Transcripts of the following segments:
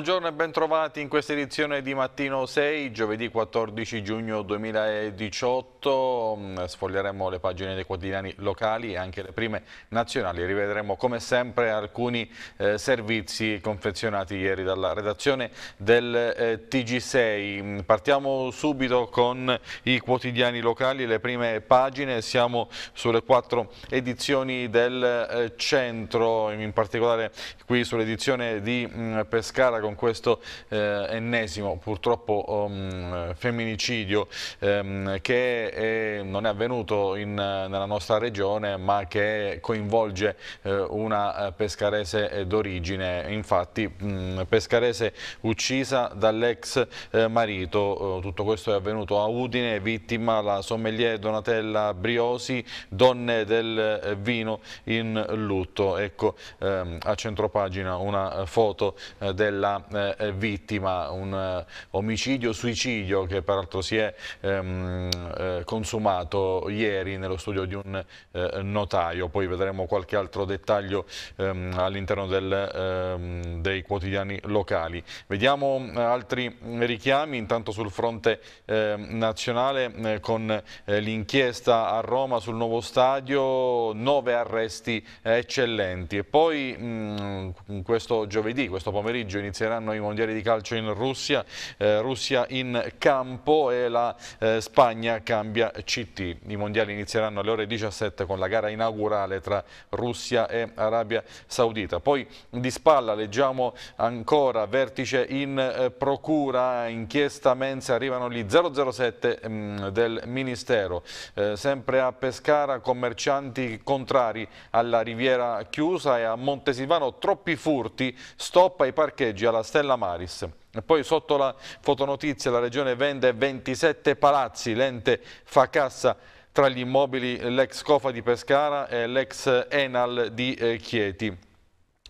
Buongiorno e bentrovati in questa edizione di Mattino 6, giovedì 14 giugno 2018. Mm, sfoglieremo le pagine dei quotidiani locali e anche le prime nazionali. Rivedremo come sempre alcuni eh, servizi confezionati ieri dalla redazione del eh, TG6. Mm, partiamo subito con i quotidiani locali, le prime pagine. Siamo sulle quattro edizioni del eh, centro, in particolare qui sull'edizione di mh, mm, Pescara con con questo eh, ennesimo purtroppo um, femminicidio um, che è, non è avvenuto in, nella nostra regione ma che coinvolge eh, una eh, pescarese eh, d'origine, infatti um, pescarese uccisa dall'ex eh, marito, oh, tutto questo è avvenuto a Udine, vittima la sommelier Donatella Briosi, donne del eh, vino in lutto, ecco ehm, a centropagina una foto della eh, eh, vittima, un eh, omicidio-suicidio che peraltro si è ehm, eh, consumato ieri nello studio di un notaio, poi vedremo qualche altro dettaglio ehm, all'interno ehm, dei quotidiani locali. Vediamo altri richiami, intanto sul fronte ehm, nazionale con l'inchiesta a Roma sul nuovo stadio, nove arresti eccellenti e poi mh, mm, questo giovedì, questo pomeriggio inizia inizieranno i mondiali di calcio in Russia, eh, Russia in campo e la eh, Spagna cambia CT. I mondiali inizieranno alle ore 17 con la gara inaugurale tra Russia e Arabia Saudita. Poi di spalla leggiamo ancora vertice in eh, procura, inchiesta mensa, arrivano gli 007 mh, mm, del Ministero. Eh, sempre a Pescara commercianti contrari alla riviera chiusa e a Montesilvano troppi furti, stop ai parcheggi alloggia la Stella Maris. E poi sotto la fotonotizia la Regione vende 27 palazzi, l'ente fa cassa tra gli immobili l'ex Cofa di Pescara e l'ex Enal di eh, Chieti.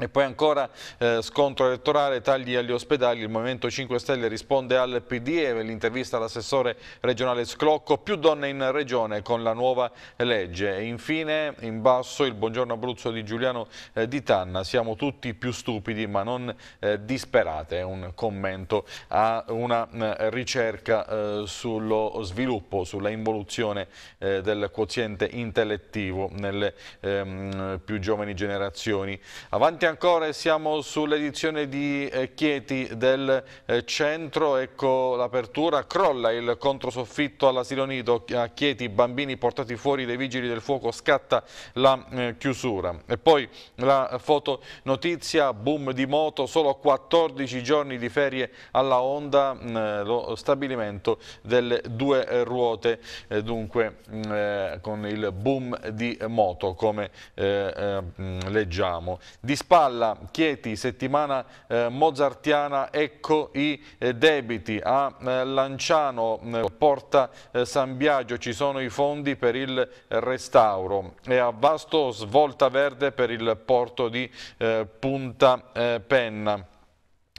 E poi ancora eh, scontro elettorale, tagli agli ospedali, il Movimento 5 Stelle risponde al PDE, l'intervista all'assessore regionale Sclocco, più donne in regione con la nuova legge. E infine in basso il buongiorno Abruzzo di Giuliano eh, Di Tanna, siamo tutti più stupidi ma non eh, disperate, è un commento a una mh, eh, ricerca eh, sullo sviluppo, sulla involuzione eh, del quoziente intellettivo nelle ehm, più giovani generazioni. Avanti ancora e siamo sull'edizione di eh, Chieti del eh, centro, ecco l'apertura, crolla il controsoffitto all'asilo nido a Chieti, bambini portati fuori dai vigili del fuoco, scatta la eh, chiusura. E poi la fotonotizia, boom di moto, solo 14 giorni di ferie alla Honda, mm, lo stabilimento delle due ruote, dunque mm, con il boom di moto come mm, leggiamo. Disp spalla, Chieti, settimana eh, mozartiana, ecco i eh, debiti, a eh, Lanciano, eh, Porta eh, San Biagio ci sono i fondi per il restauro e a Vasto svolta verde per il porto di eh, Punta Penna.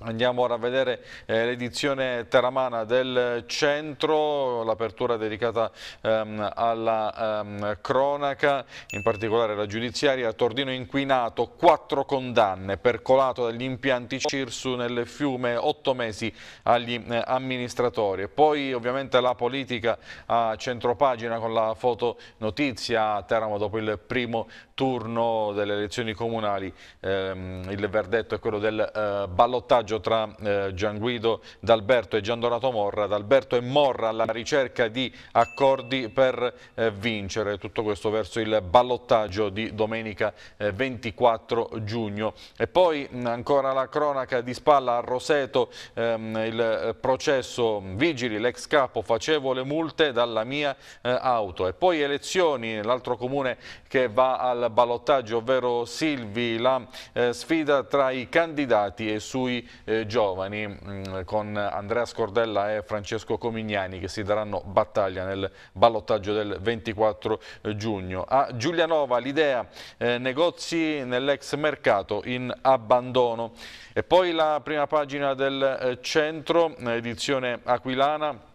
Andiamo ora a vedere eh, l'edizione teramana del centro, l'apertura dedicata ehm, alla ehm, cronaca, in particolare la giudiziaria. Tordino inquinato, quattro condanne per colato dagli impianti Cirsu nel fiume, otto mesi agli eh, amministratori. Poi ovviamente la politica a centropagina con la fotonotizia a Teramo dopo il primo turno delle elezioni comunali ehm, il verdetto è quello del eh, ballottaggio tra eh, Guido D'Alberto e Gian Giandonato Morra, D'Alberto e Morra alla ricerca di accordi per eh, vincere, tutto questo verso il ballottaggio di domenica 24 eh, giugno e poi ancora la cronaca di spalla a Roseto ehm, il eh, processo Vigili, l'ex capo facevole multe dalla mia eh, auto e poi elezioni, l'altro comune che va al ballottaggio, ovvero Silvi, la eh, sfida tra i candidati e sui eh, giovani mh, mm, con Andrea Scordella e Francesco Comignani che si daranno battaglia nel ballottaggio del 24 eh, giugno. A Giulianova l'idea eh, negozi nell'ex mercato in abbandono e poi la prima pagina del eh, centro, eh, edizione aquilana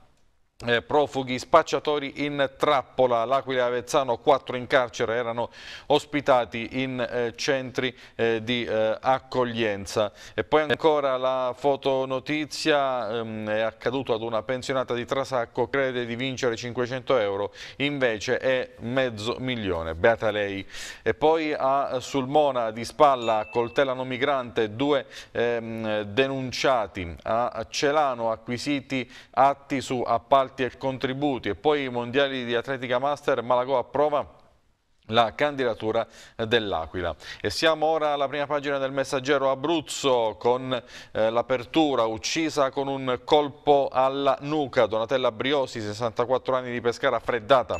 eh, profughi spacciatori in trappola, l'Aquila e Avezzano, quattro in carcere, erano ospitati in eh, centri eh, di eh, accoglienza. E poi ancora la fotonotizia, ehm, è accaduto ad una pensionata di Trasacco, crede di vincere 500 euro, invece è mezzo milione, beata lei. E poi a Sulmona di spalla, coltellano migrante, due ehm, denunciati, a Celano acquisiti atti su appalti appalti e contributi e poi i mondiali di atletica master Malagò approva la candidatura dell'Aquila. E siamo ora alla prima pagina del messaggero Abruzzo con eh, l'apertura uccisa con un colpo alla nuca. Donatella Briosi, 64 anni di Pescara, freddata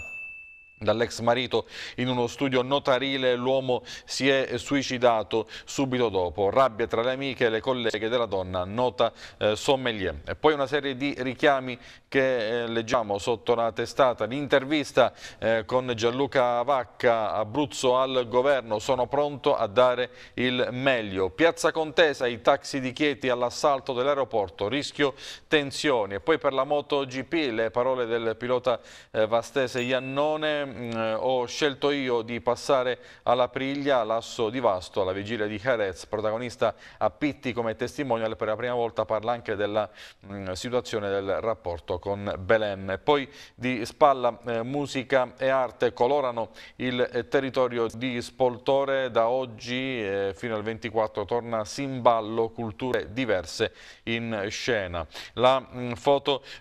Dall'ex marito in uno studio notarile l'uomo si è suicidato subito dopo. Rabbia tra le amiche e le colleghe della donna, nota eh, sommelier. E poi una serie di richiami che eh, leggiamo sotto la testata. L'intervista eh, con Gianluca Vacca, Abruzzo al governo, sono pronto a dare il meglio. Piazza Contesa, i taxi di Chieti all'assalto dell'aeroporto, rischio tensioni. E poi per la MotoGP le parole del pilota eh, vastese Iannone mh, mm, eh, ho scelto io di passare alla Priglia, l'asso di Vasto, alla vigilia di Jerez, protagonista a Pitti come testimonial, per la prima volta parla anche della mh, mm, situazione del rapporto con Belen. Poi di spalla eh, musica e arte colorano il eh, territorio di Spoltore, da oggi eh, fino al 24 torna Simballo, culture diverse in scena. La mh, mm,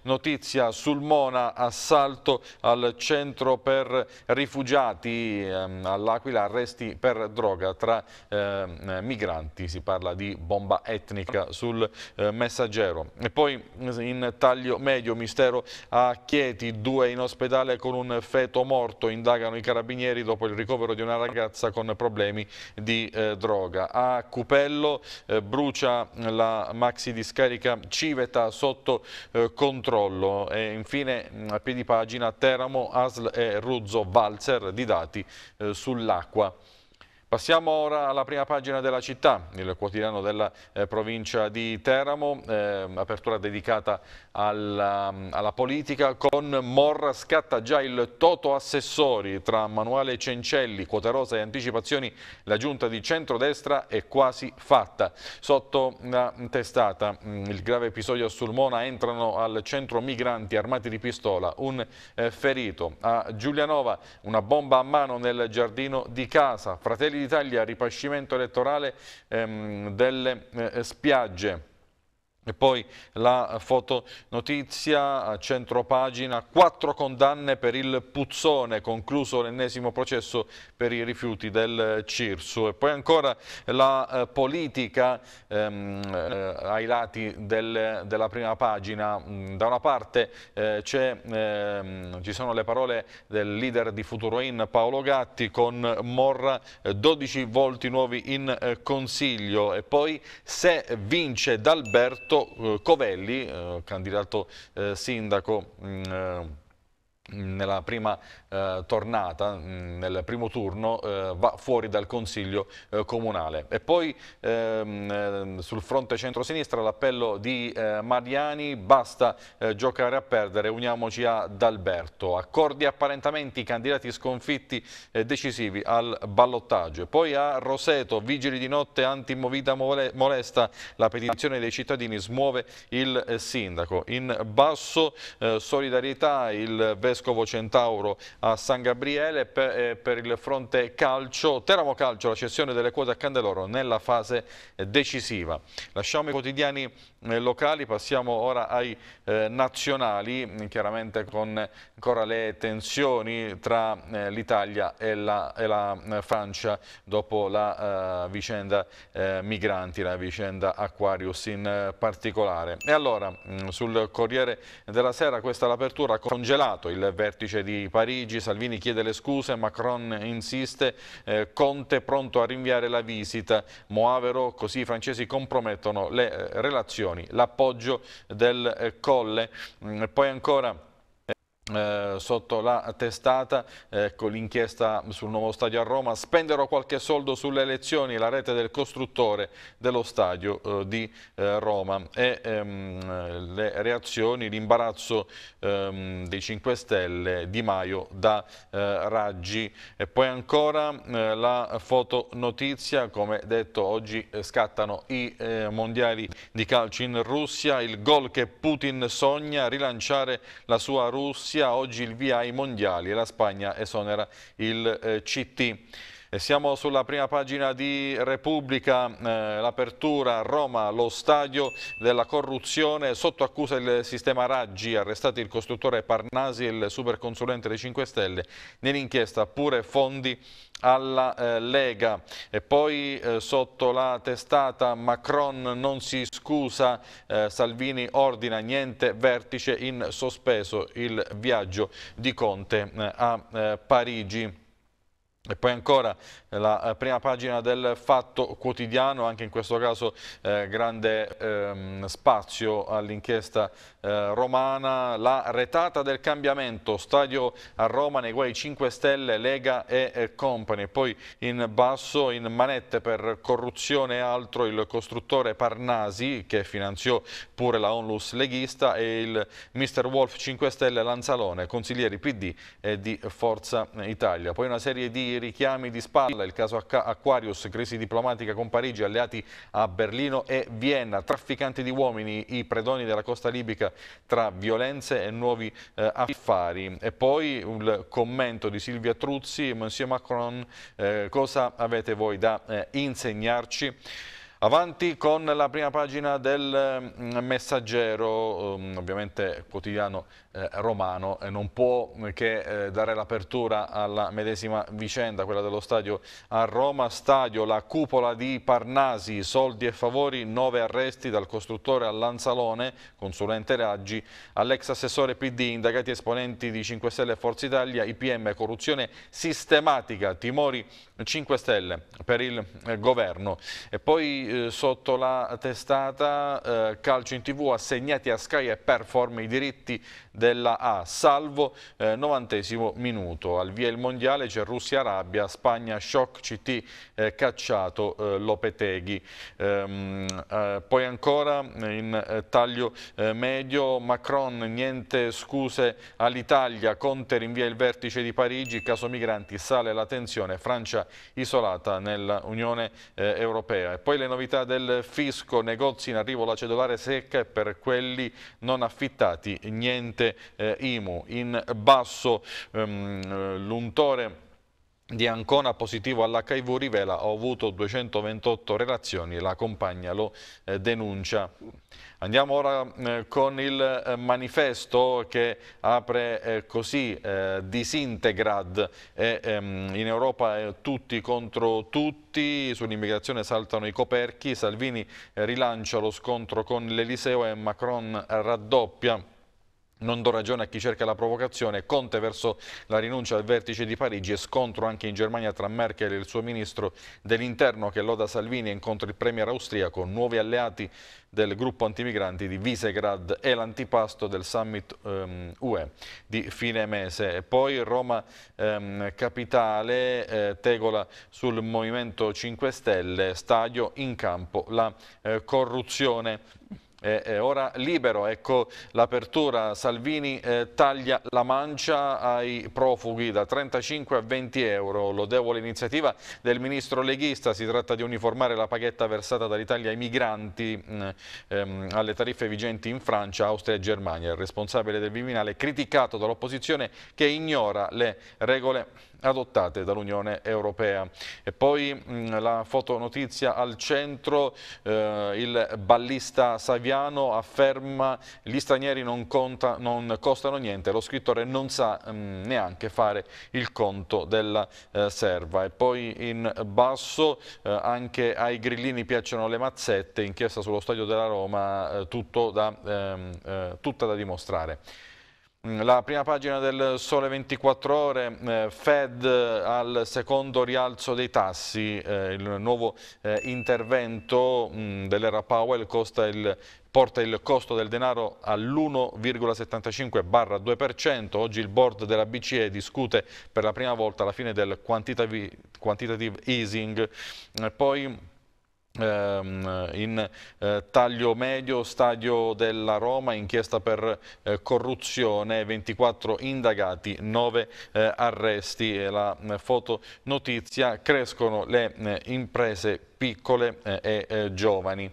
notizia sul Mona, assalto al centro per rifugiati ehm, all'Aquila, arresti per droga tra ehm, migranti, si parla di bomba etnica sul eh, messaggero. E poi mm, in taglio medio, mistero a Chieti, due in ospedale con un feto morto, indagano i carabinieri dopo il ricovero di una ragazza con problemi di eh, droga. A Cupello eh, brucia la maxi discarica Civeta sotto eh, controllo e infine mm, a piedi pagina Teramo, Asl e Rud utilizzo valzer di dati eh, sull'acqua. Passiamo ora alla prima pagina della città, il quotidiano della eh, provincia di Teramo, eh, apertura dedicata alla, alla, politica con Morra scatta già il toto assessori tra Manuele Cencelli, Rosa e anticipazioni, la giunta di centrodestra è quasi fatta. Sotto la testata mm, il grave episodio a Sulmona entrano al centro migranti armati di pistola, un eh, ferito. A Giulianova una bomba a mano nel giardino di casa, fratelli di d'Italia, ripascimento elettorale ehm, delle eh, spiagge. E poi la fotonotizia a centro pagina, quattro condanne per il puzzone, concluso l'ennesimo processo per i rifiuti del Cirsu. E poi ancora la eh, politica ehm, eh, ai lati del, della prima pagina. Mm, da una parte eh, ehm, ci sono le parole del leader di Futuroin Paolo Gatti con Morra 12 eh, volti nuovi in eh, consiglio e poi se vince D'Alberto Soprattutto eh, Covelli, eh, candidato eh, sindaco mm, nella prima eh, tornata, mm, nel primo turno, eh, va fuori dal Consiglio eh, Comunale. E poi ehm, eh, sul fronte centrosinistra l'appello di eh, Mariani, basta eh, giocare a perdere, uniamoci ad Alberto. Accordi apparentamenti, candidati sconfitti decisivi al ballottaggio. E poi a Roseto, vigili di notte, antimovita molesta, la petizione dei cittadini smuove il sindaco. In basso solidarietà, il vescovo Vescovo Centauro a San Gabriele per, eh, per il fronte calcio, Teramo Calcio, la cessione delle quote a Candeloro nella fase decisiva. Lasciamo i quotidiani eh, locali, passiamo ora ai eh, nazionali, chiaramente con ancora le tensioni tra eh, l'Italia e la, e la eh, Francia dopo la eh, vicenda migranti, la vicenda Aquarius in particolare. E allora mm, sul Corriere della Sera questa è l'apertura, congelato il vertice di Parigi, Salvini chiede le scuse, Macron insiste, Conte pronto a rinviare la visita, Moavero, così i francesi compromettono le relazioni Meloni, l'appoggio del eh, Colle. Mm, poi ancora eh, sotto la testata con ecco l'inchiesta sul nuovo stadio a Roma spenderò qualche soldo sulle elezioni la rete del costruttore dello stadio eh, di eh, Roma e ehm, le reazioni l'imbarazzo ehm, dei 5 Stelle Di Maio da Raggi e poi ancora la fotonotizia come detto oggi scattano i mondiali di calcio in Russia il gol che Putin sogna rilanciare la sua Russia Russia, oggi il via ai mondiali e la Spagna esonera il eh, CT. E siamo sulla prima pagina di Repubblica, eh, l'apertura a Roma, lo stadio della corruzione, sotto accusa il sistema Raggi, arrestati il costruttore Parnasi e il superconsulente dei 5 Stelle, nell'inchiesta pure fondi alla eh, Lega e poi eh, sotto la testata Macron non si scusa, eh, Salvini ordina niente, vertice in sospeso il viaggio di Conte eh, a eh, Parigi. E poi ancora eh, la eh, prima pagina del Fatto Quotidiano, anche in questo caso eh, grande ehm, spazio all'inchiesta eh, romana, la retata del cambiamento, stadio a Roma nei guai 5 Stelle, Lega e eh, Company, poi in basso in manette per corruzione e altro il costruttore Parnasi che finanziò pure la Onlus leghista e il Mr. Wolf 5 Stelle Lanzalone, consiglieri PD e di Forza Italia. Poi una serie di richiami di spalle il caso Aquarius, crisi diplomatica con Parigi, alleati a Berlino e Vienna, trafficanti di uomini, i predoni della costa libica tra violenze e nuovi eh, affari. E poi il commento di Silvia Truzzi, Monsieur Macron, eh, cosa avete voi da eh, insegnarci? Avanti con la prima pagina del mm, Messaggero, mm, ovviamente quotidiano eh, romano eh, non può che eh, dare l'apertura alla medesima vicenda, quella dello stadio a Roma, stadio la cupola di Parnasi, soldi e favori, nove arresti dal costruttore all'Anzalone, consulente Raggi, all'ex assessore PD, indagati esponenti di 5 Stelle e Forza Italia, IPM, corruzione sistematica, timori 5 Stelle per il governo e poi sotto la testata calcio in tv assegnati a Sky e Perform i diritti del della A, salvo eh, 90 minuto. Al via il mondiale c'è Russia-Arabia, Spagna, shock CT, eh, cacciato eh, Lopeteghi. Ehm, eh, poi ancora eh, in eh, taglio medio, Macron, niente scuse all'Italia, Conte rinvia il vertice di Parigi, caso migranti sale la tensione, Francia isolata nell'Unione Europea. E poi le novità del fisco, negozi in arrivo la cedolare secca e per quelli non affittati niente eh, IMU. In basso ehm, eh, l'untore di Ancona positivo all'HIV rivela ho avuto 228 relazioni e la compagna lo eh, denuncia. Andiamo ora eh, con il eh, manifesto che apre eh, così eh, Disintegrad ehm, in Europa tutti contro tutti, sull'immigrazione saltano i coperchi, Salvini rilancia lo scontro con l'Eliseo e Macron raddoppia non do ragione a chi cerca la provocazione, Conte verso la rinuncia al vertice di Parigi e scontro anche in Germania tra Merkel e il suo ministro dell'interno che loda Salvini e incontra il premier austriaco, nuovi alleati del gruppo antimigranti di Visegrad e l'antipasto del summit um, ehm, UE di fine mese. E poi Roma um, capitale, eh, Tegola sul Movimento 5 Stelle, stadio in campo, la eh, corruzione è ora libero. Ecco l'apertura, Salvini eh, taglia la mancia ai profughi da 35 a 20 euro, lodevole iniziativa del ministro leghista, si tratta di uniformare la paghetta versata dall'Italia ai migranti mm, ehm, alle tariffe vigenti in Francia, Austria e Germania. Il responsabile del Viminale è criticato dall'opposizione che ignora le regole adottate dall'Unione Europea. E poi mh, mm, la fotonotizia al centro, eh, il ballista Saviano afferma gli stranieri non, conta, non costano niente, lo scrittore non sa mh, mm, neanche fare il conto della eh, serva. E poi in basso eh, anche ai grillini piacciono le mazzette, inchiesta sullo stadio della Roma, eh, tutto da, ehm, eh, tutta da dimostrare. Mm, la prima pagina del Sole 24 Ore, eh, Fed eh, al secondo rialzo dei tassi, eh, il nuovo eh, intervento mm, dell'era Powell il, porta il costo del denaro all'1,75-2%, oggi il board della BCE discute per la prima volta la fine del quantitative, quantitative easing, poi Ehm, in eh, taglio medio, stadio della Roma, inchiesta per eh, corruzione, 24 indagati, 9 eh, arresti. La mm, fotonotizia crescono le mm, imprese piccole e giovani.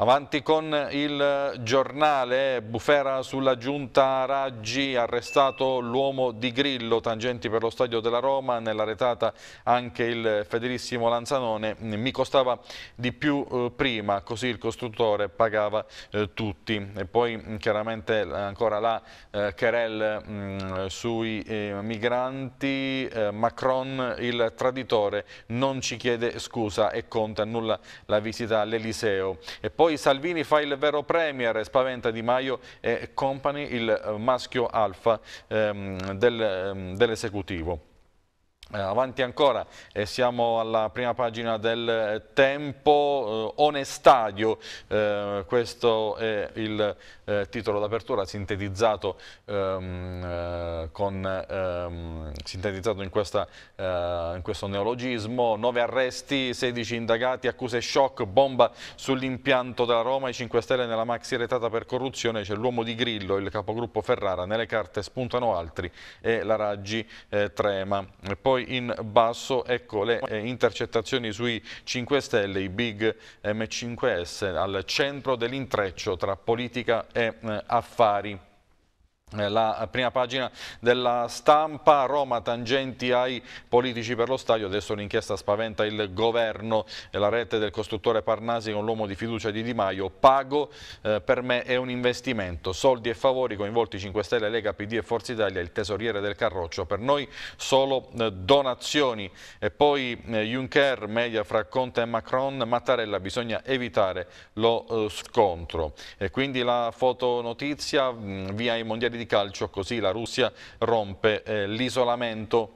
Avanti con il giornale, bufera sulla giunta Raggi, arrestato l'uomo di Grillo, tangenti per lo stadio della Roma, nella retata anche il fedelissimo Lanzanone, mi costava di più eh, prima, così il costruttore pagava eh, tutti. E poi chiaramente ancora la eh, querel mh, mm, sui eh, migranti, eh, Macron il traditore non ci chiede scusa e conta nulla la visita all'Eliseo. E poi poi Salvini fa il vero premier, spaventa Di Maio e Company, il eh, maschio alfa ehm, del, ehm, dell'esecutivo. Eh, avanti ancora, eh, siamo alla prima pagina del eh, tempo, eh, Onestadio, eh, questo è il eh, titolo d'apertura sintetizzato, ehm, ehm, sintetizzato in, questa, in, questo neologismo, 9 arresti, 16 indagati, accuse shock, bomba sull'impianto della Roma, i 5 Stelle nella maxi retata per corruzione, c'è l'uomo di Grillo, il capogruppo Ferrara, nelle carte spuntano altri e la Raggi trema. Poi poi in basso ecco le eh, intercettazioni sui 5 Stelle, i big M5S al centro dell'intreccio tra politica e eh, affari. Eh, la prima pagina della stampa, Roma tangenti ai politici per lo stadio, adesso l'inchiesta spaventa il governo e la rete del costruttore Parnasi con l'uomo di fiducia di Di Maio, pago eh, per me è un investimento, soldi e favori coinvolti 5 Stelle, Lega, PD e Forza Italia, il tesoriere del Carroccio, per noi solo eh, donazioni e poi eh, Juncker media fra Conte e Macron, Mattarella bisogna evitare lo eh, scontro e quindi la fotonotizia mm, via i mondiali di calcio, così la Russia rompe eh, l'isolamento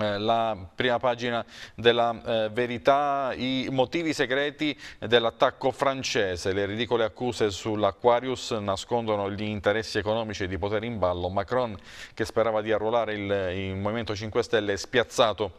eh, la prima pagina della eh, verità, i motivi segreti dell'attacco francese, le ridicole accuse sull'Aquarius nascondono gli interessi economici di potere in ballo, Macron che sperava di arruolare il, il Movimento 5 Stelle è spiazzato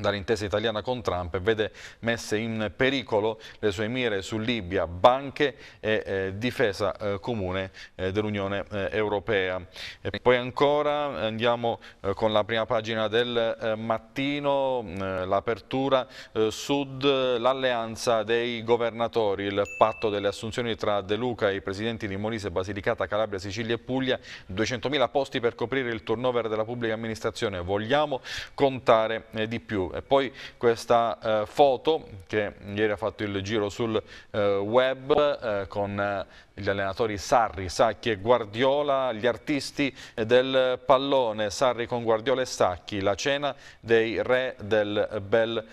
dall'intesa italiana con Trump e vede messe in pericolo le sue mire su Libia, banche e eh, difesa eh, comune eh, dell'Unione eh, Europea. E poi ancora andiamo eh, con la prima pagina del eh, mattino, mm, l'apertura sud, l'alleanza dei governatori, il patto delle assunzioni tra De Luca e i presidenti di Molise, Basilicata, Calabria, Sicilia e Puglia, 200.000 posti per coprire il turnover della pubblica amministrazione, vogliamo contare di più. E poi questa eh, foto che ieri ha fatto il giro sul eh, web eh, con eh, gli allenatori Sarri, Sacchi e Guardiola, gli artisti eh, del pallone, Sarri con Guardiola e Sacchi, la cena dei re del bel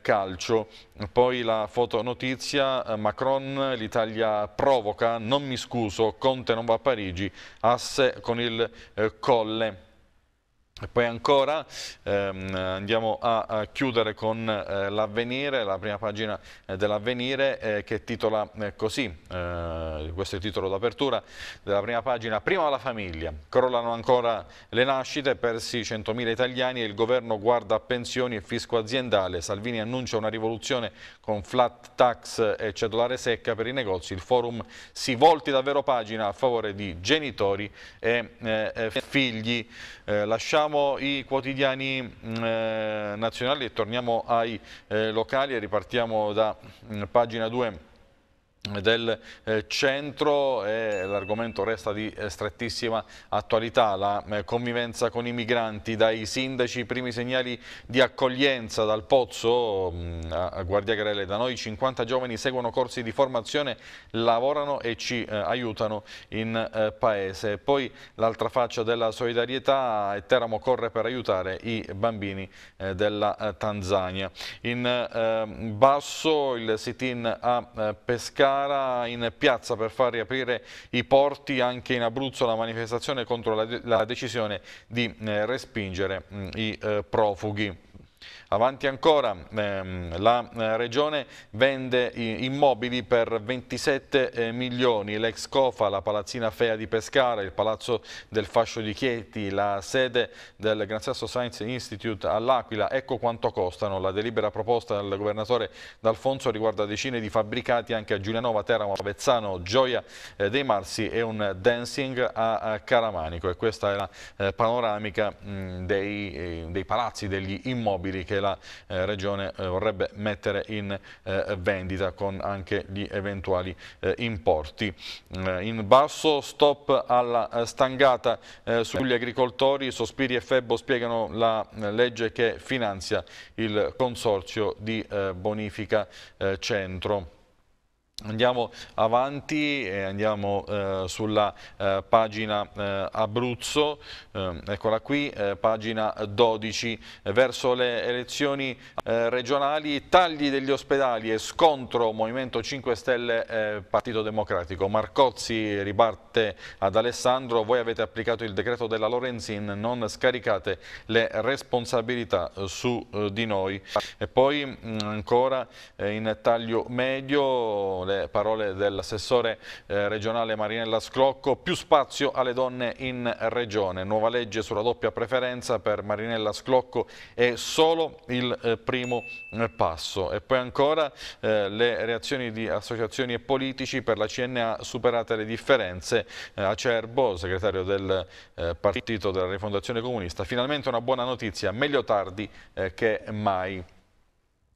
calcio. Poi la fotonotizia, Macron, l'Italia provoca, non mi scuso, Conte non va a Parigi, asse con il colle. E poi ancora ehm, andiamo a, a, chiudere con eh, l'avvenire, la prima pagina eh, dell'avvenire eh, che titola eh, così, eh, questo è il titolo d'apertura della prima pagina, prima la famiglia, crollano ancora le nascite, persi 100.000 italiani e il governo guarda pensioni e fisco aziendale, Salvini annuncia una rivoluzione con flat tax e cedolare secca per i negozi, il forum si volti davvero pagina a favore di genitori e eh, figli, lasciamo Lasciamo i quotidiani mm, eh, nazionali e torniamo ai eh, locali e ripartiamo da mh, mm, pagina 2 del eh, centro e l'argomento resta di eh, strettissima attualità, la eh, convivenza con i migranti, dai sindaci i primi segnali di accoglienza dal Pozzo mm, a Guardia Grele, da noi 50 giovani seguono corsi di formazione, lavorano e ci aiutano in paese. Poi l'altra faccia della solidarietà e Teramo corre per aiutare i bambini della Tanzania. In basso il sit-in a Pescara Pescara in piazza per far riaprire i porti anche in Abruzzo la manifestazione contro la, la decisione di eh, respingere mh, mm, i eh, profughi. Avanti ancora, ehm, la eh, Regione vende immobili per 27 eh, milioni, l'ex Cofa, la Palazzina Fea di Pescara, il Palazzo del Fascio di Chieti, la sede del Gran Sasso Science Institute all'Aquila, ecco quanto costano. La delibera proposta dal Governatore D'Alfonso riguarda decine di fabbricati anche a Giulianova, Teramo, Avezzano, Gioia eh, dei Marsi e un dancing a, a Caramanico. E questa è la eh, panoramica mh, mm, dei, eh, dei palazzi, degli immobili che la eh, Regione eh, vorrebbe mettere in eh, vendita con anche gli eventuali importi. In basso stop alla stangata sugli agricoltori, Sospiri e Febbo spiegano la legge che finanzia il consorzio di bonifica centro. Andiamo avanti e andiamo eh, sulla eh, pagina eh, Abruzzo, eh, eccola qui, eh, pagina 12, verso le elezioni eh, regionali, tagli degli ospedali e scontro Movimento 5 Stelle Partito Democratico. Marcozzi riparte ad Alessandro, voi avete applicato il decreto della Lorenzin, non scaricate le responsabilità su di noi. E poi mh, mm, ancora in taglio medio Le le parole dell'assessore eh, regionale Marinella Sclocco, più spazio alle donne in regione, nuova legge sulla doppia preferenza per Marinella Sclocco è solo il eh, primo eh, passo e poi ancora eh, le reazioni di associazioni e politici per la CNA superate le differenze, eh, Acerbo, segretario del partito della rifondazione comunista, finalmente una buona notizia, meglio tardi che mai.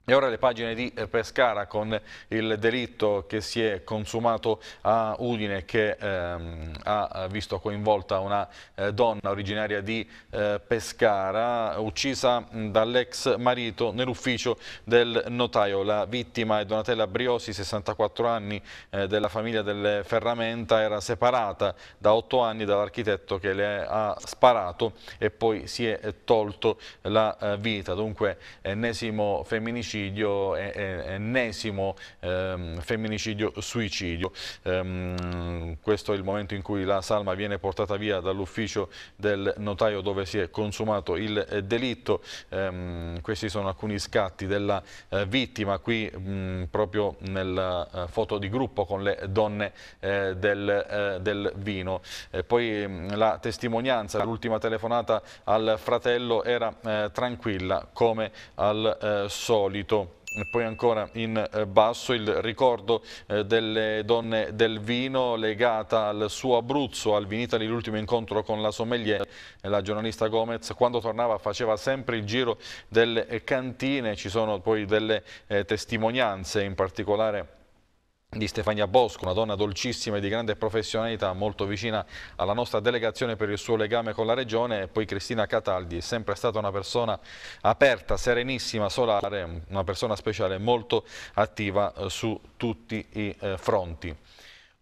E ora le pagine di eh, Pescara con il delitto che si è consumato a Udine che ehm, ha eh, visto coinvolta una eh, donna originaria di eh, Pescara uccisa dall'ex marito nell'ufficio del notaio. La vittima è Donatella Briosi, 64 anni, eh, della famiglia delle Ferramenta, era separata da 8 anni dall'architetto che le ha sparato e poi si è eh, tolto la vita. Dunque ennesimo femminicidio femminicidio, ennesimo ehm, femminicidio-suicidio. Ehm, questo è il momento in cui la salma viene portata via dall'ufficio del notaio dove si è consumato il delitto. Ehm, questi sono alcuni scatti della eh, vittima qui mh, proprio nella eh, foto di gruppo con le donne eh, del, eh, del, vino. poi mh, la testimonianza, l'ultima telefonata al fratello era eh, tranquilla come al eh, solito. Ippolito poi ancora in eh, basso il ricordo eh, delle donne del vino legata al suo Abruzzo, al Vinitali l'ultimo incontro con la sommelier, eh, la giornalista Gomez quando tornava faceva sempre il giro delle cantine, ci sono poi delle testimonianze in particolare di Stefania Bosco, una donna dolcissima e di grande professionalità, molto vicina alla nostra delegazione per il suo legame con la regione e poi Cristina Cataldi, è sempre stata una persona aperta, serenissima, solare, una persona speciale molto attiva eh, su tutti i eh, fronti.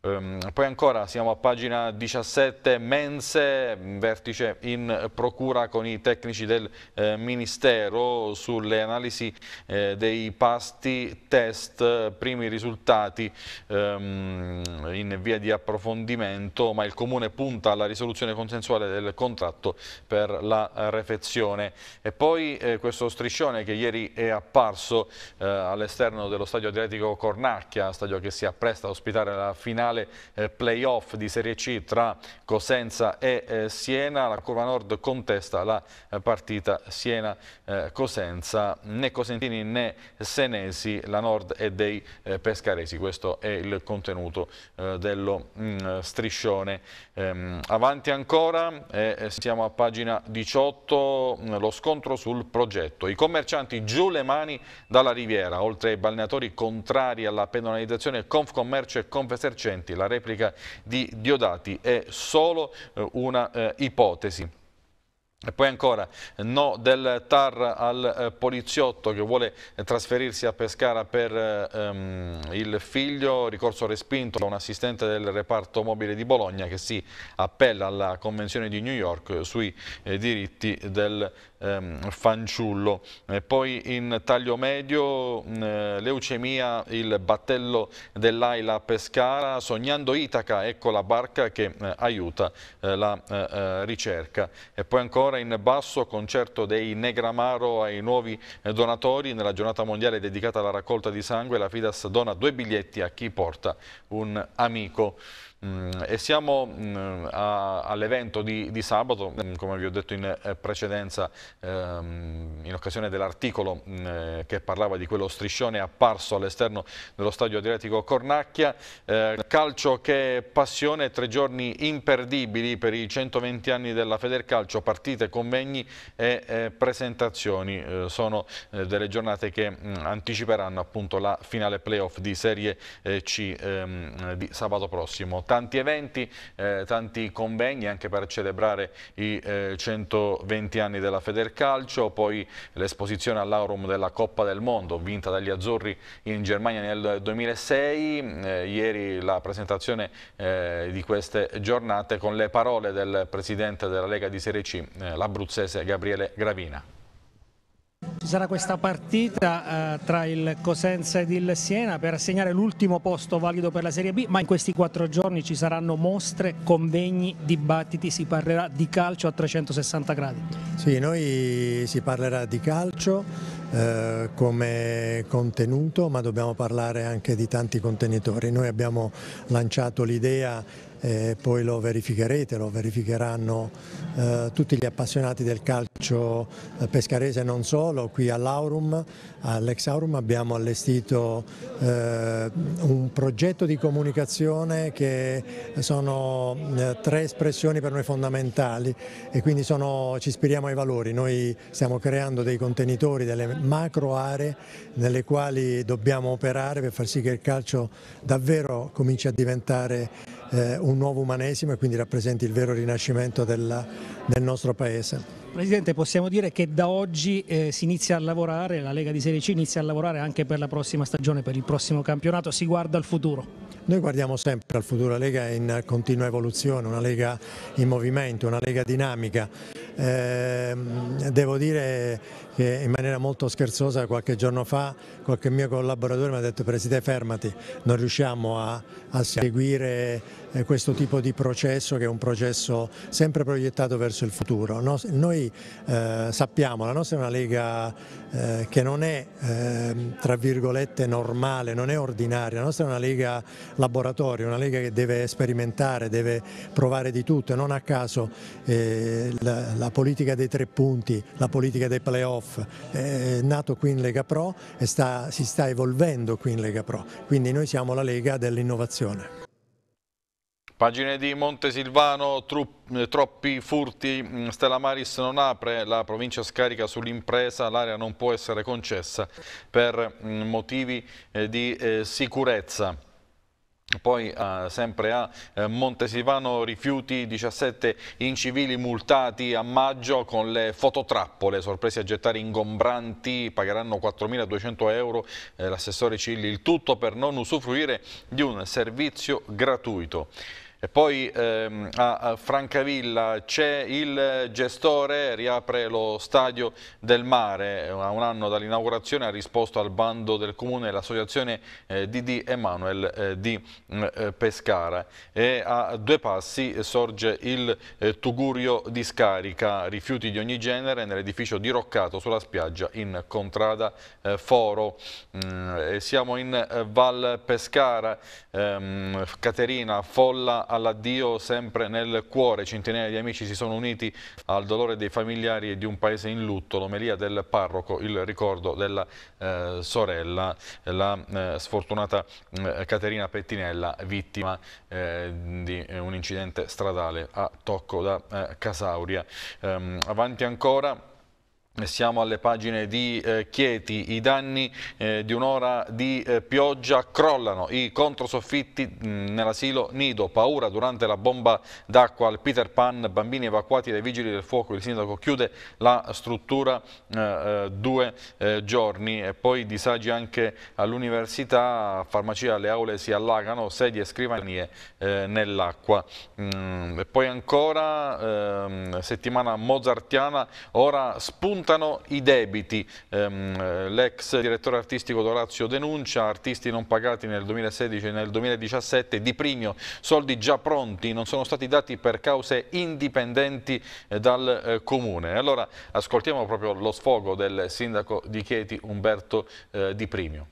Ehm, poi ancora siamo a pagina 17, Mense, vertice in procura con i tecnici del eh, Ministero sulle analisi eh, dei pasti test, primi risultati ehm, in via di approfondimento, ma il Comune punta alla risoluzione consensuale del contratto per la refezione. E poi eh, questo striscione che ieri è apparso eh, all'esterno dello stadio atletico Cornacchia, stadio che si appresta a ospitare la finale finale eh, playoff di Serie C tra Cosenza e eh, Siena. La Curva Nord contesta la eh, partita Siena-Cosenza. Né Cosentini né Senesi, la Nord è dei Pescaresi. Questo è il contenuto dello mm, striscione. Ehm, avanti ancora, siamo a pagina 18, mm, lo scontro sul progetto. I commercianti giù le mani dalla riviera, oltre ai balneatori contrari alla pedonalizzazione Confcommercio e Confesercenti presenti. La replica di Diodati è solo eh, una eh, ipotesi. E poi ancora no del TAR al eh, poliziotto che vuole eh, trasferirsi a Pescara per eh, ehm, il figlio, ricorso respinto da un assistente del reparto mobile di Bologna che si appella alla Convenzione di New York eh, sui eh, diritti del ehm, fanciullo. E poi in taglio medio eh, leucemia, il battello dell'Aila a Pescara, sognando Itaca, ecco la barca che aiuta la ricerca. E poi ancora ancora in basso concerto dei Negramaro ai nuovi eh, donatori. Nella giornata mondiale dedicata alla raccolta di sangue la Fidas dona due biglietti a chi porta un amico. Mm, e siamo mm, all'evento di, di, sabato, mm, come vi ho detto in eh, precedenza, ehm, in occasione dell'articolo eh, che parlava di quello striscione apparso all'esterno dello stadio Adriatico Cornacchia, eh, calcio che passione, tre giorni imperdibili per i 120 anni della Federcalcio, partite, convegni e presentazioni, sono delle giornate che anticiperanno appunto la finale playoff di Serie C ehm, di sabato prossimo tanti eventi, eh, tanti convegni anche per celebrare i eh, 120 anni della Federcalcio, poi l'esposizione all'Aurum della Coppa del Mondo vinta dagli Azzurri in Germania nel 2006, eh, ieri la presentazione eh, di queste giornate con le parole del presidente della Lega di Serie C, eh, l'abruzzese Gabriele Gravina. Ci sarà questa partita eh, tra il Cosenza ed il Siena per assegnare l'ultimo posto valido per la Serie B, ma in questi quattro giorni ci saranno mostre, convegni, dibattiti, si parlerà di calcio a 360 gradi. Sì, noi si parlerà di calcio eh, come contenuto, ma dobbiamo parlare anche di tanti contenitori. Noi abbiamo lanciato l'idea eh, poi lo verificherete, lo verificheranno eh, tutti gli appassionati del calcio eh, pescarese e non solo, qui all'Aurum, all'Exaurum abbiamo allestito eh, un progetto di comunicazione che sono eh, tre espressioni per noi fondamentali e quindi sono, ci ispiriamo ai valori, noi stiamo creando dei contenitori, delle macro aree nelle quali dobbiamo operare per far sì che il calcio davvero cominci a diventare eh, un nuovo umanesimo e quindi rappresenti il vero rinascimento del, del nostro Paese. Presidente, possiamo dire che da oggi eh, si inizia a lavorare, la Lega di Serie C inizia a lavorare anche per la prossima stagione, per il prossimo campionato, si guarda al futuro? Noi guardiamo sempre al futuro, la Lega è in continua evoluzione, una Lega in movimento, una Lega dinamica. Eh, devo dire che in maniera molto scherzosa qualche giorno fa qualche mio collaboratore mi ha detto Presidente fermati, non riusciamo a, a seguire eh, questo tipo di processo che è un processo sempre proiettato verso il futuro. Noi eh, sappiamo, la nostra è una Lega eh, che non è eh, tra virgolette normale, non è ordinaria, la nostra è una Lega laboratorio, una Lega che deve sperimentare, deve provare di tutto e non a caso eh, la, la politica dei tre punti, la politica dei playoff, prof, è nato qui in Lega Pro e sta, si sta evolvendo qui in Lega Pro, quindi noi siamo la Lega dell'innovazione. Pagine di Montesilvano, troppi furti, mm, Stella Maris non apre, la provincia scarica sull'impresa, l'area non può essere concessa per mm, motivi eh, di eh, sicurezza. Poi eh, sempre a eh, Montesivano rifiuti 17 incivili multati a maggio con le fototrappole, sorpresi a gettare ingombranti, pagheranno 4.200 euro eh, l'assessore Cilli, il tutto per non usufruire di un servizio gratuito. E poi ehm, a Francavilla c'è il gestore, riapre lo stadio del mare, a un anno dall'inaugurazione ha risposto al bando del comune l'associazione eh, Didi Emanuel eh, di mm, eh, Pescara e a due passi sorge il eh, Tugurio di Scarica, rifiuti di ogni genere nell'edificio diroccato sulla spiaggia in Contrada eh, Foro. Mm, siamo in eh, Val Pescara, ehm, Caterina Folla all'addio sempre nel cuore. Centinaia di amici si sono uniti al dolore dei familiari e di un paese in lutto, l'omelia del parroco, il ricordo della eh, sorella, la eh, sfortunata eh, Caterina Pettinella, vittima eh, di un incidente stradale a Tocco da eh, Casauria. Ehm, avanti ancora siamo alle pagine di eh, Chieti, i danni eh, di un'ora di eh, pioggia crollano, i controsoffitti mm, nell'asilo Nido, paura durante la bomba d'acqua al Peter Pan, bambini evacuati dai vigili del fuoco, il sindaco chiude la struttura eh, eh, due eh, giorni e poi disagi anche all'università, farmacia, le aule si allagano, sedie e scrivanie nell'acqua. Mm, poi ancora ehm, settimana mozartiana, ora spunta Spuntano i debiti, ehm, l'ex direttore artistico Dorazio denuncia, artisti non pagati nel 2016 e nel 2017, Di Prigno, soldi già pronti, non sono stati dati per cause indipendenti eh, dal eh, Comune. Allora ascoltiamo proprio lo sfogo del sindaco di Chieti Umberto eh, Di Primio.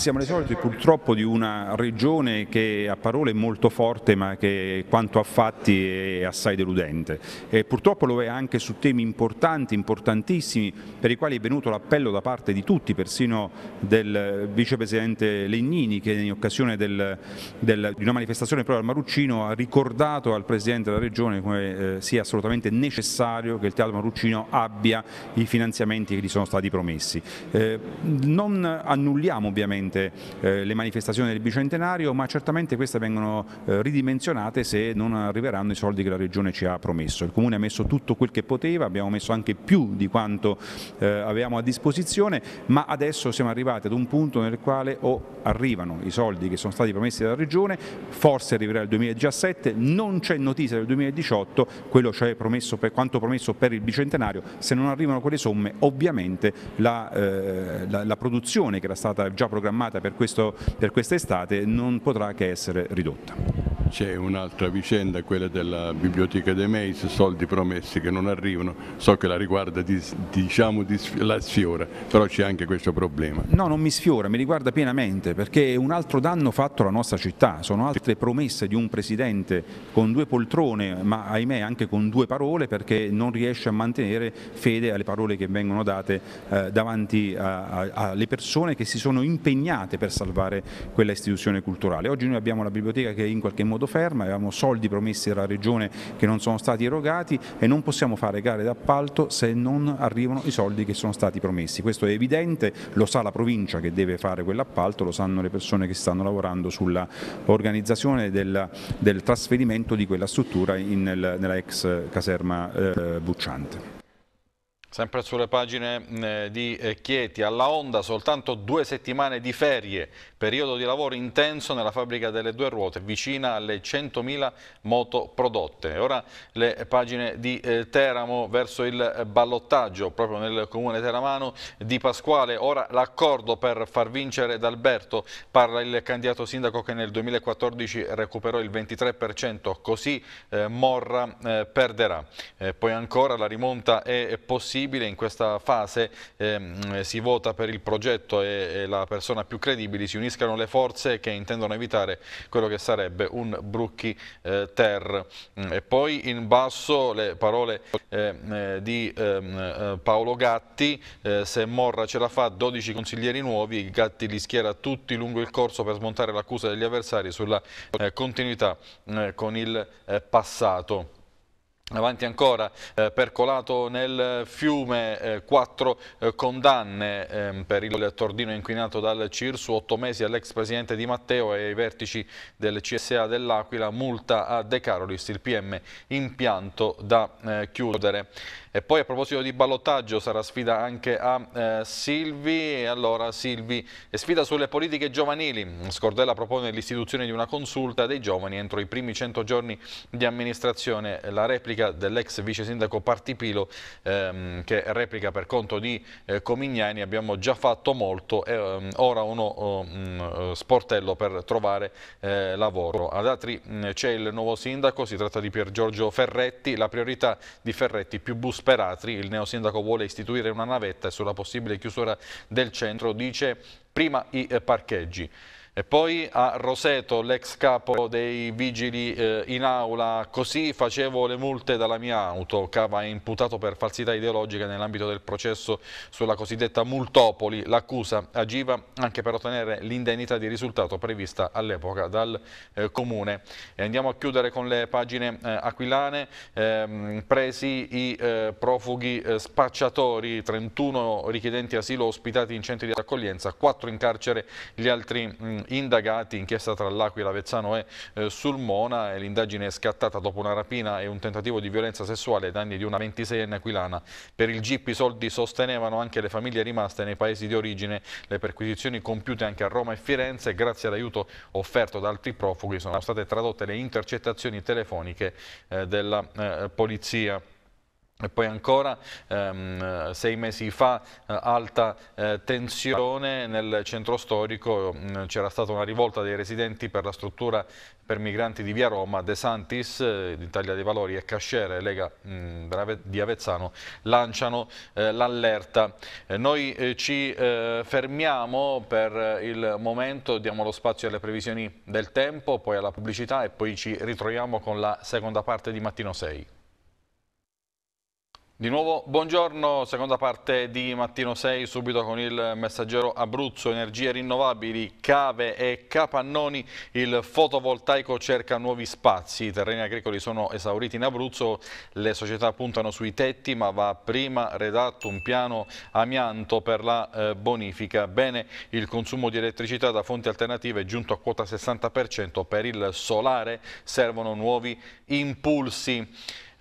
Siamo nei soliti purtroppo di una regione che a parole è molto forte ma che quanto a fatti è assai deludente e purtroppo lo è anche su temi importanti, importantissimi per i quali è venuto l'appello da parte di tutti, persino del vicepresidente Legnini che in occasione del, del, di una manifestazione proprio al Maruccino ha ricordato al presidente della regione come eh, sia assolutamente necessario che il teatro Maruccino abbia i finanziamenti che gli sono stati promessi. Eh, non annulliamo ovviamente sicuramente eh, le manifestazioni del bicentenario, ma certamente queste vengono eh, ridimensionate se non arriveranno i soldi che la Regione ci ha promesso. Il Comune ha messo tutto quel che poteva, abbiamo messo anche più di quanto eh, avevamo a disposizione, ma adesso siamo arrivati ad un punto nel quale o arrivano i soldi che sono stati promessi dalla Regione, forse arriverà il 2017, non c'è notizia del 2018, quello c'è cioè promesso per quanto promesso per il bicentenario, se non arrivano quelle somme ovviamente la, eh, la, la produzione che era stata già programmata programmata per, questo, per quest'estate non potrà che essere ridotta c'è un'altra vicenda, quella della Biblioteca dei Meis, soldi promessi che non arrivano, so che la riguarda diciamo la sfiora, però c'è anche questo problema. No, non mi sfiora, mi riguarda pienamente perché è un altro danno fatto alla nostra città, sono altre promesse di un presidente con due poltrone, ma ahimè anche con due parole perché non riesce a mantenere fede alle parole che vengono date eh, davanti alle persone che si sono impegnate per salvare quella istituzione culturale. Oggi noi abbiamo la biblioteca che in qualche modo ferma, avevamo soldi promessi dalla Regione che non sono stati erogati e non possiamo fare gare d'appalto se non arrivano i soldi che sono stati promessi. Questo è evidente, lo sa la provincia che deve fare quell'appalto, lo sanno le persone che stanno lavorando sull'organizzazione del, del, trasferimento di quella struttura in, nella ex caserma eh, Bucciante. Sempre sulle pagine eh, di eh, Chieti, alla Honda soltanto due settimane di ferie, periodo di lavoro intenso nella fabbrica delle due ruote, vicina alle 100.000 moto prodotte. Ora le pagine di eh, Teramo verso il ballottaggio, proprio nel comune teramano di Pasquale. Ora l'accordo per far vincere D'Alberto, parla il candidato sindaco che nel 2014 recuperò il 23%, così Morra perderà. poi ancora la rimonta è possibile possibile, in questa fase ehm, eh, si vota per il progetto e, e la persona più credibile, si uniscano le forze che intendono evitare quello che sarebbe un Brucchi eh, Ter. Mm, e poi in basso le parole ehm, eh, di ehm, eh, Paolo Gatti, eh, se Morra ce la fa 12 consiglieri nuovi, Gatti li schiera tutti lungo il corso per smontare l'accusa degli avversari sulla eh, continuità con il passato. Avanti ancora, eh, percolato nel fiume, eh, quattro eh, condanne ehm, per il Tordino inquinato dal Cirsu, otto mesi all'ex presidente Di Matteo e ai vertici del CSA dell'Aquila, multa a De Carolis, il PM impianto da eh, chiudere. E poi a proposito di ballottaggio sarà sfida anche a eh, Silvi. Allora Silvi, sfida sulle politiche giovanili. Scordella propone l'istituzione di una consulta dei giovani entro i primi 100 giorni di amministrazione. La replica dell'ex vice sindaco Partipilo ehm, che replica per conto di eh, Comignani. Abbiamo già fatto molto e ehm, ora uno ehm, sportello per trovare eh, lavoro. Ad Atri mm, c'è il nuovo sindaco, si tratta di Pier Giorgio Ferretti. La priorità di Ferretti più bus Speratri, il neosindaco vuole istituire una navetta e sulla possibile chiusura del centro dice prima i eh, parcheggi. E poi a Roseto, l'ex capo dei vigili eh, in aula, così facevo le multe dalla mia auto. Cava è imputato per falsità ideologica nell'ambito del processo sulla cosiddetta multopoli. L'accusa agiva anche per ottenere l'indennità di risultato prevista all'epoca dal eh, comune. E andiamo a chiudere con le pagine eh, aquilane. Ehm, presi i eh, profughi eh, spacciatori, 31 richiedenti asilo ospitati in centri di accoglienza, 4 in carcere, gli altri mh, mm, indagati, inchiesta tra l'Aquila, Vezzano e eh, Sulmona. L'indagine è scattata dopo una rapina e un tentativo di violenza sessuale ai danni di una 26enne aquilana. Per il GIP i soldi sostenevano anche le famiglie rimaste nei paesi di origine. Le perquisizioni compiute anche a Roma e Firenze, grazie all'aiuto offerto da altri profughi, sono state tradotte le intercettazioni telefoniche eh, della eh, polizia. E poi ancora ehm, sei mesi fa eh, alta eh, tensione nel centro storico, mm, c'era stata una rivolta dei residenti per la struttura per migranti di Via Roma, De Santis eh, d'Italia dei Valori e Cascere, Lega mh, mm, di Avezzano, lanciano eh, l'allerta. Eh, noi eh, ci fermiamo per il momento, diamo lo spazio alle previsioni del tempo, poi alla pubblicità e poi ci ritroviamo con la seconda parte di Mattino 6. Di nuovo buongiorno, seconda parte di Mattino 6, subito con il messaggero Abruzzo, energie rinnovabili, cave e capannoni, il fotovoltaico cerca nuovi spazi, i terreni agricoli sono esauriti in Abruzzo, le società puntano sui tetti ma va prima redatto un piano amianto per la eh, bonifica. Bene, il consumo di elettricità da fonti alternative è giunto a quota 60% per il solare, servono nuovi impulsi.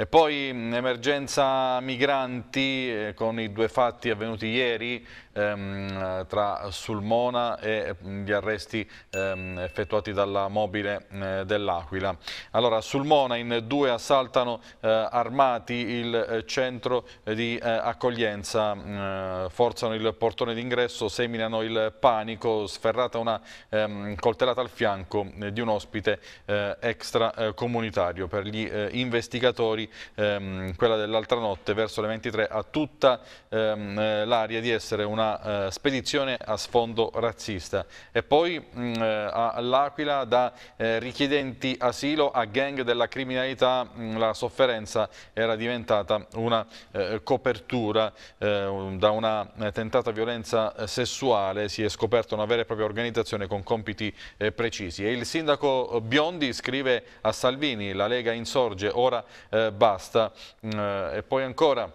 E poi mm, emergenza migranti eh, con i due fatti avvenuti ieri ehm, tra Sulmona e mm, gli arresti ehm, effettuati dalla mobile eh, dell'Aquila. Allora, Sulmona in due assaltano eh, armati il eh, centro di eh, accoglienza, eh, forzano il portone d'ingresso, seminano il panico, sferrata una ehm, coltellata al fianco di un ospite extracomunitario. Per gli investigatori ehm, quella dell'altra notte verso le 23 a tutta ehm, l'aria di essere una eh, spedizione a sfondo razzista e poi mh, mm, eh, all'Aquila da eh, richiedenti asilo a gang della criminalità mh, mm, la sofferenza era diventata una eh, copertura eh, da una eh, tentata violenza sessuale si è scoperta una vera e propria organizzazione con compiti precisi e il sindaco Biondi scrive a Salvini la Lega insorge ora eh, basta. Mm, eh, e poi ancora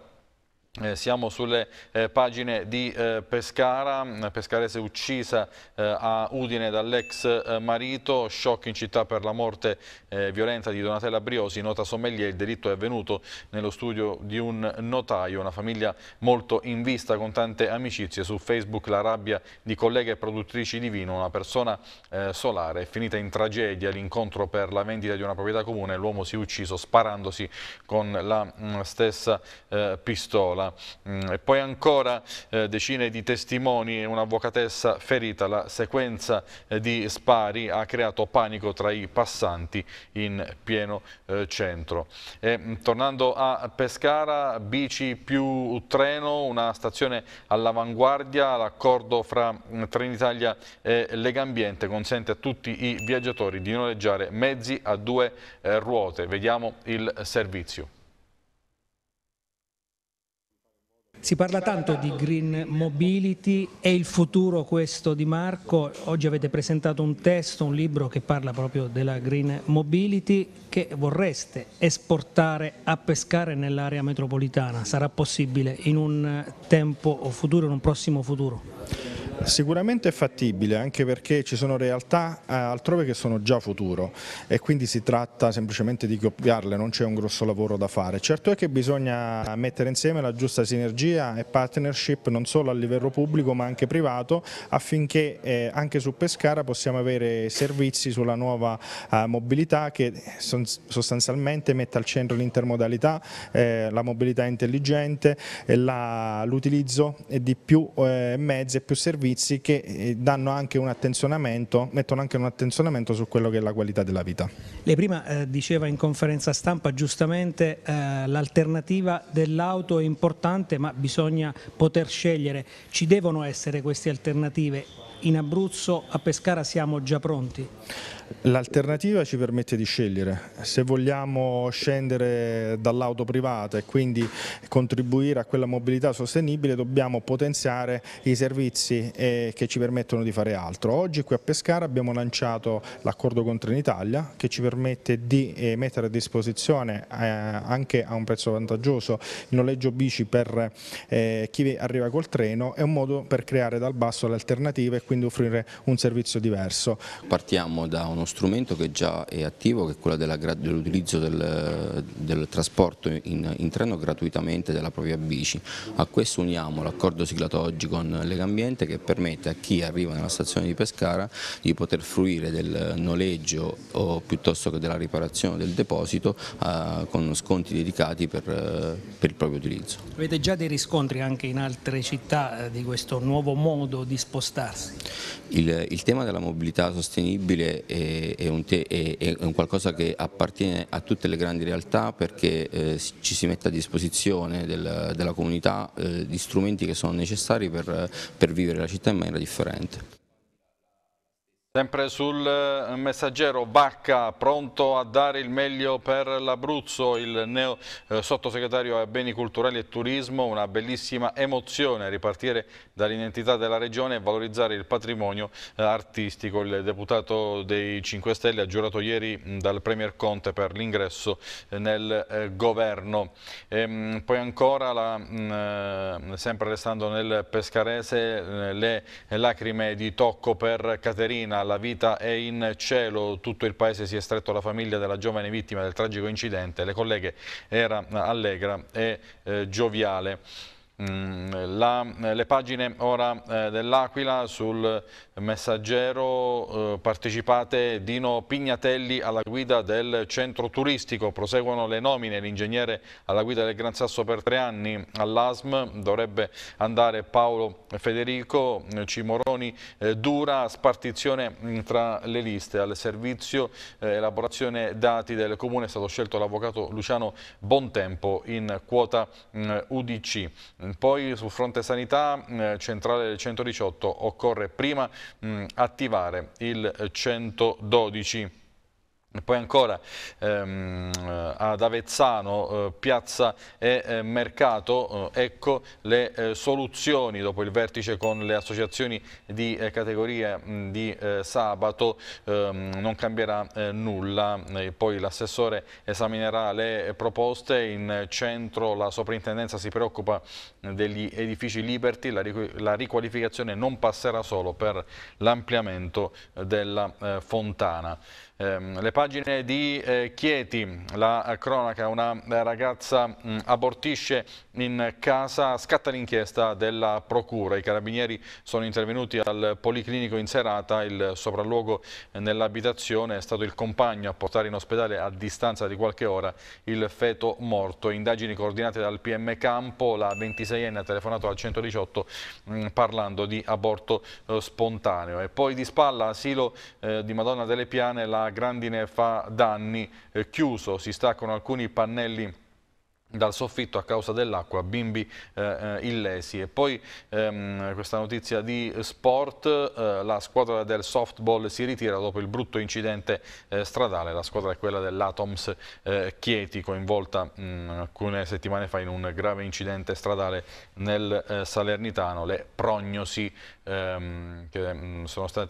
eh, siamo sulle eh, pagine di eh, Pescara, pescarese uccisa eh, a Udine dall'ex eh, marito, shock in città per la morte eh, violenta di Donatella Briosi, nota sommelier, il delitto è avvenuto nello studio di un notaio, una famiglia molto in vista con tante amicizie, su Facebook la rabbia di colleghe e produttrici di vino, una persona solare, è finita in tragedia l'incontro per la vendita di una proprietà comune, l'uomo si è ucciso sparandosi con la mh, mm, stessa pistola. Nicola mm, e poi ancora eh, decine di testimoni e un'avvocatessa ferita. La sequenza eh, di spari ha creato panico tra i passanti in pieno eh, centro. E, mm, tornando a Pescara, bici più treno, una stazione all'avanguardia, l'accordo fra mm, Trenitalia e Legambiente consente a tutti i viaggiatori di noleggiare mezzi a due ruote. Vediamo il servizio. Si parla tanto di green mobility, è il futuro questo di Marco, oggi avete presentato un testo, un libro che parla proprio della green mobility che vorreste esportare a pescare nell'area metropolitana, sarà possibile in un tempo o futuro, in un prossimo futuro? Sicuramente è fattibile anche perché ci sono realtà eh, altrove che sono già futuro e quindi si tratta semplicemente di copiarle, non c'è un grosso lavoro da fare. Certo è che bisogna mettere insieme la giusta sinergia e partnership non solo a livello pubblico ma anche privato affinché eh, anche su Pescara possiamo avere servizi sulla nuova eh, mobilità che sostanzialmente mette al centro l'intermodalità, la mobilità intelligente, l'utilizzo di più mezzi mezzi e più servizi che eh, danno anche un attenzionamento, mettono anche un attenzionamento su quello che è la qualità della vita. Lei prima eh, diceva in conferenza stampa giustamente eh, l'alternativa dell'auto è importante ma bisogna poter scegliere, ci devono essere queste alternative, in Abruzzo a Pescara siamo già pronti? L'alternativa ci permette di scegliere, se vogliamo scendere dall'auto privata e quindi contribuire a quella mobilità sostenibile dobbiamo potenziare i servizi eh, che ci permettono di fare altro. Oggi qui a Pescara abbiamo lanciato l'accordo con Trenitalia che ci permette di eh, mettere a disposizione eh, anche a un prezzo vantaggioso il noleggio bici per chi arriva col treno, è un modo per creare dal basso l'alternativa e quindi offrire un servizio diverso. Partiamo da un uno strumento che già è attivo, che è quello dell'utilizzo del, del, trasporto in, in, treno gratuitamente della propria bici. A questo uniamo l'accordo siglato oggi con Legambiente che permette a chi arriva nella stazione di Pescara di poter fruire del noleggio o piuttosto che della riparazione del deposito eh, con sconti dedicati per, eh, per, il proprio utilizzo. Avete già dei riscontri anche in altre città eh, di questo nuovo modo di spostarsi? Il, il tema della mobilità sostenibile è è, un te, è, è, un qualcosa che appartiene a tutte le grandi realtà perché eh, ci si mette a disposizione del, della comunità eh, di strumenti che sono necessari per, per vivere la città in maniera differente. Sempre sul eh, messaggero Bacca, pronto a dare il meglio per l'Abruzzo, il neo eh, sottosegretario a Beni Culturali e Turismo, una bellissima emozione ripartire dall'identità della regione e valorizzare il patrimonio eh, artistico. Il deputato dei 5 Stelle ha giurato ieri dal Premier Conte per l'ingresso nel governo. E, ehm, poi ancora, la, sempre restando nel Pescarese, le lacrime di tocco per Caterina, la vita è in cielo, tutto il paese si è stretto alla famiglia della giovane vittima del tragico incidente, le colleghe era allegra e eh, gioviale. Mm, la, le pagine ora eh, dell'Aquila sul messaggero eh, partecipate Dino Pignatelli alla guida del centro turistico proseguono le nomine l'ingegnere alla guida del Gran Sasso per tre anni all'ASM dovrebbe andare Paolo Federico eh, Cimoroni eh, dura spartizione mm, tra le liste al servizio eh, elaborazione dati del comune è stato scelto l'avvocato Luciano Bontempo in quota mh, mm, UDC Mm, poi sul fronte sanità eh, centrale 118 occorre prima mh, mm, attivare il 112. Poi ancora ehm, eh, ad Avezzano, eh, Piazza e eh, Mercato, eh, ecco le eh, soluzioni dopo il vertice con le associazioni di eh, categoria mh, di sabato, ehm, non cambierà nulla, poi l'assessore esaminerà le proposte, in centro la soprintendenza si preoccupa degli edifici Liberty, la, riqu la riqualificazione non passerà solo per l'ampliamento della eh, fontana. Eh, le pagine di eh, Chieti, la eh, cronaca, una eh, ragazza mh, abortisce in casa, scatta l'inchiesta della procura. I carabinieri sono intervenuti al Policlinico in serata, il sopralluogo eh, nell'abitazione è stato il compagno a portare in ospedale a distanza di qualche ora il feto morto. Indagini coordinate dal PM Campo, la 26 26enne ha telefonato al 118 mh, mm, parlando di aborto eh, spontaneo. E poi di spalla, asilo eh, di Madonna delle Piane, la grandine fa danni, eh, chiuso, si staccano alcuni pannelli dal soffitto a causa dell'acqua, bimbi eh, eh, illesi. E poi ehm, questa notizia di sport, eh, la squadra del softball si ritira dopo il brutto incidente eh, stradale, la squadra è quella dell'Atoms eh, Chieti, coinvolta mh, mm, alcune settimane fa in un grave incidente stradale nel eh, Salernitano, le prognosi ehm, che mh, mm, sono state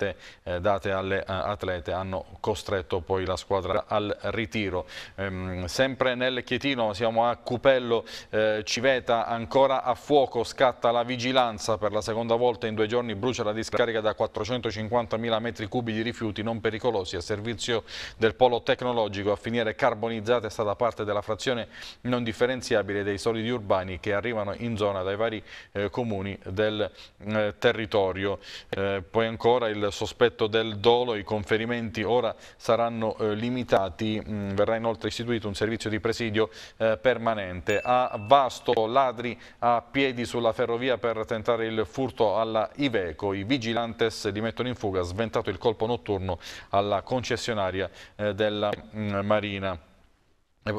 date alle atlete hanno costretto poi la squadra al ritiro. Ehm, sempre nel Chietino siamo a Cupello eh, Civeta ancora a fuoco, scatta la vigilanza per la seconda volta in due giorni, brucia la discarica da 450.000 metri cubi di rifiuti non pericolosi a servizio del polo tecnologico a finire carbonizzata è stata parte della frazione non differenziabile dei solidi urbani che arrivano in zona dai vari eh, comuni del eh, territorio. Eh, poi ancora il sospetto del dolo, i conferimenti ora saranno eh, limitati, mh, mm, verrà inoltre istituito un servizio di presidio eh, permanente permanente. A Vasto ladri a piedi sulla ferrovia per tentare il furto alla Iveco. I vigilantes li mettono in fuga, sventato il colpo notturno alla concessionaria eh, della mm, Marina.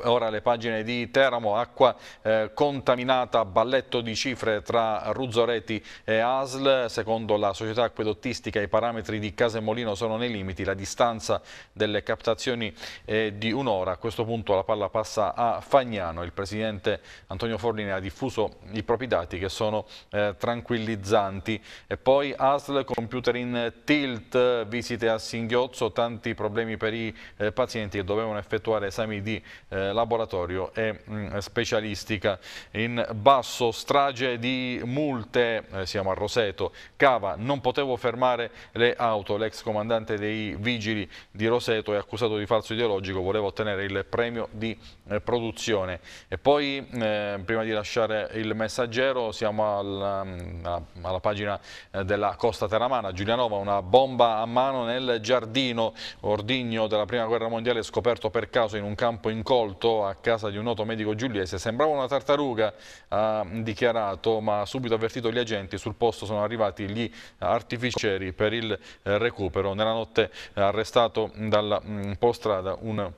Ora le pagine di Teramo, acqua eh, contaminata, balletto di cifre tra Ruzzoreti e ASL. Secondo la società acquedottistica i parametri di Casemolino sono nei limiti, la distanza delle captazioni è di un'ora. A questo punto la palla passa a Fagnano. Il presidente Antonio Forlini ha diffuso i propri dati che sono eh, tranquillizzanti. E poi ASL, computer in tilt, visite a singhiozzo, tanti problemi per i eh, pazienti che dovevano effettuare esami di eh, eh, laboratorio e mh, mm, specialistica. In basso strage di multe, eh, siamo a Roseto, Cava, non potevo fermare le auto, l'ex comandante dei vigili di Roseto è accusato di falso ideologico, voleva ottenere il premio di eh, produzione. E poi, eh, prima di lasciare il messaggero, siamo al, mm, alla, alla, pagina eh, della Costa Teramana, Giulianova, una bomba a mano nel giardino, ordigno della prima guerra mondiale scoperto per caso in un campo in collo sepolto a casa di un noto medico giuliese. Sembrava una tartaruga, ha dichiarato, ma ha subito avvertito gli agenti. Sul posto sono arrivati gli artificieri per il recupero. Nella notte arrestato dalla mm, postrada un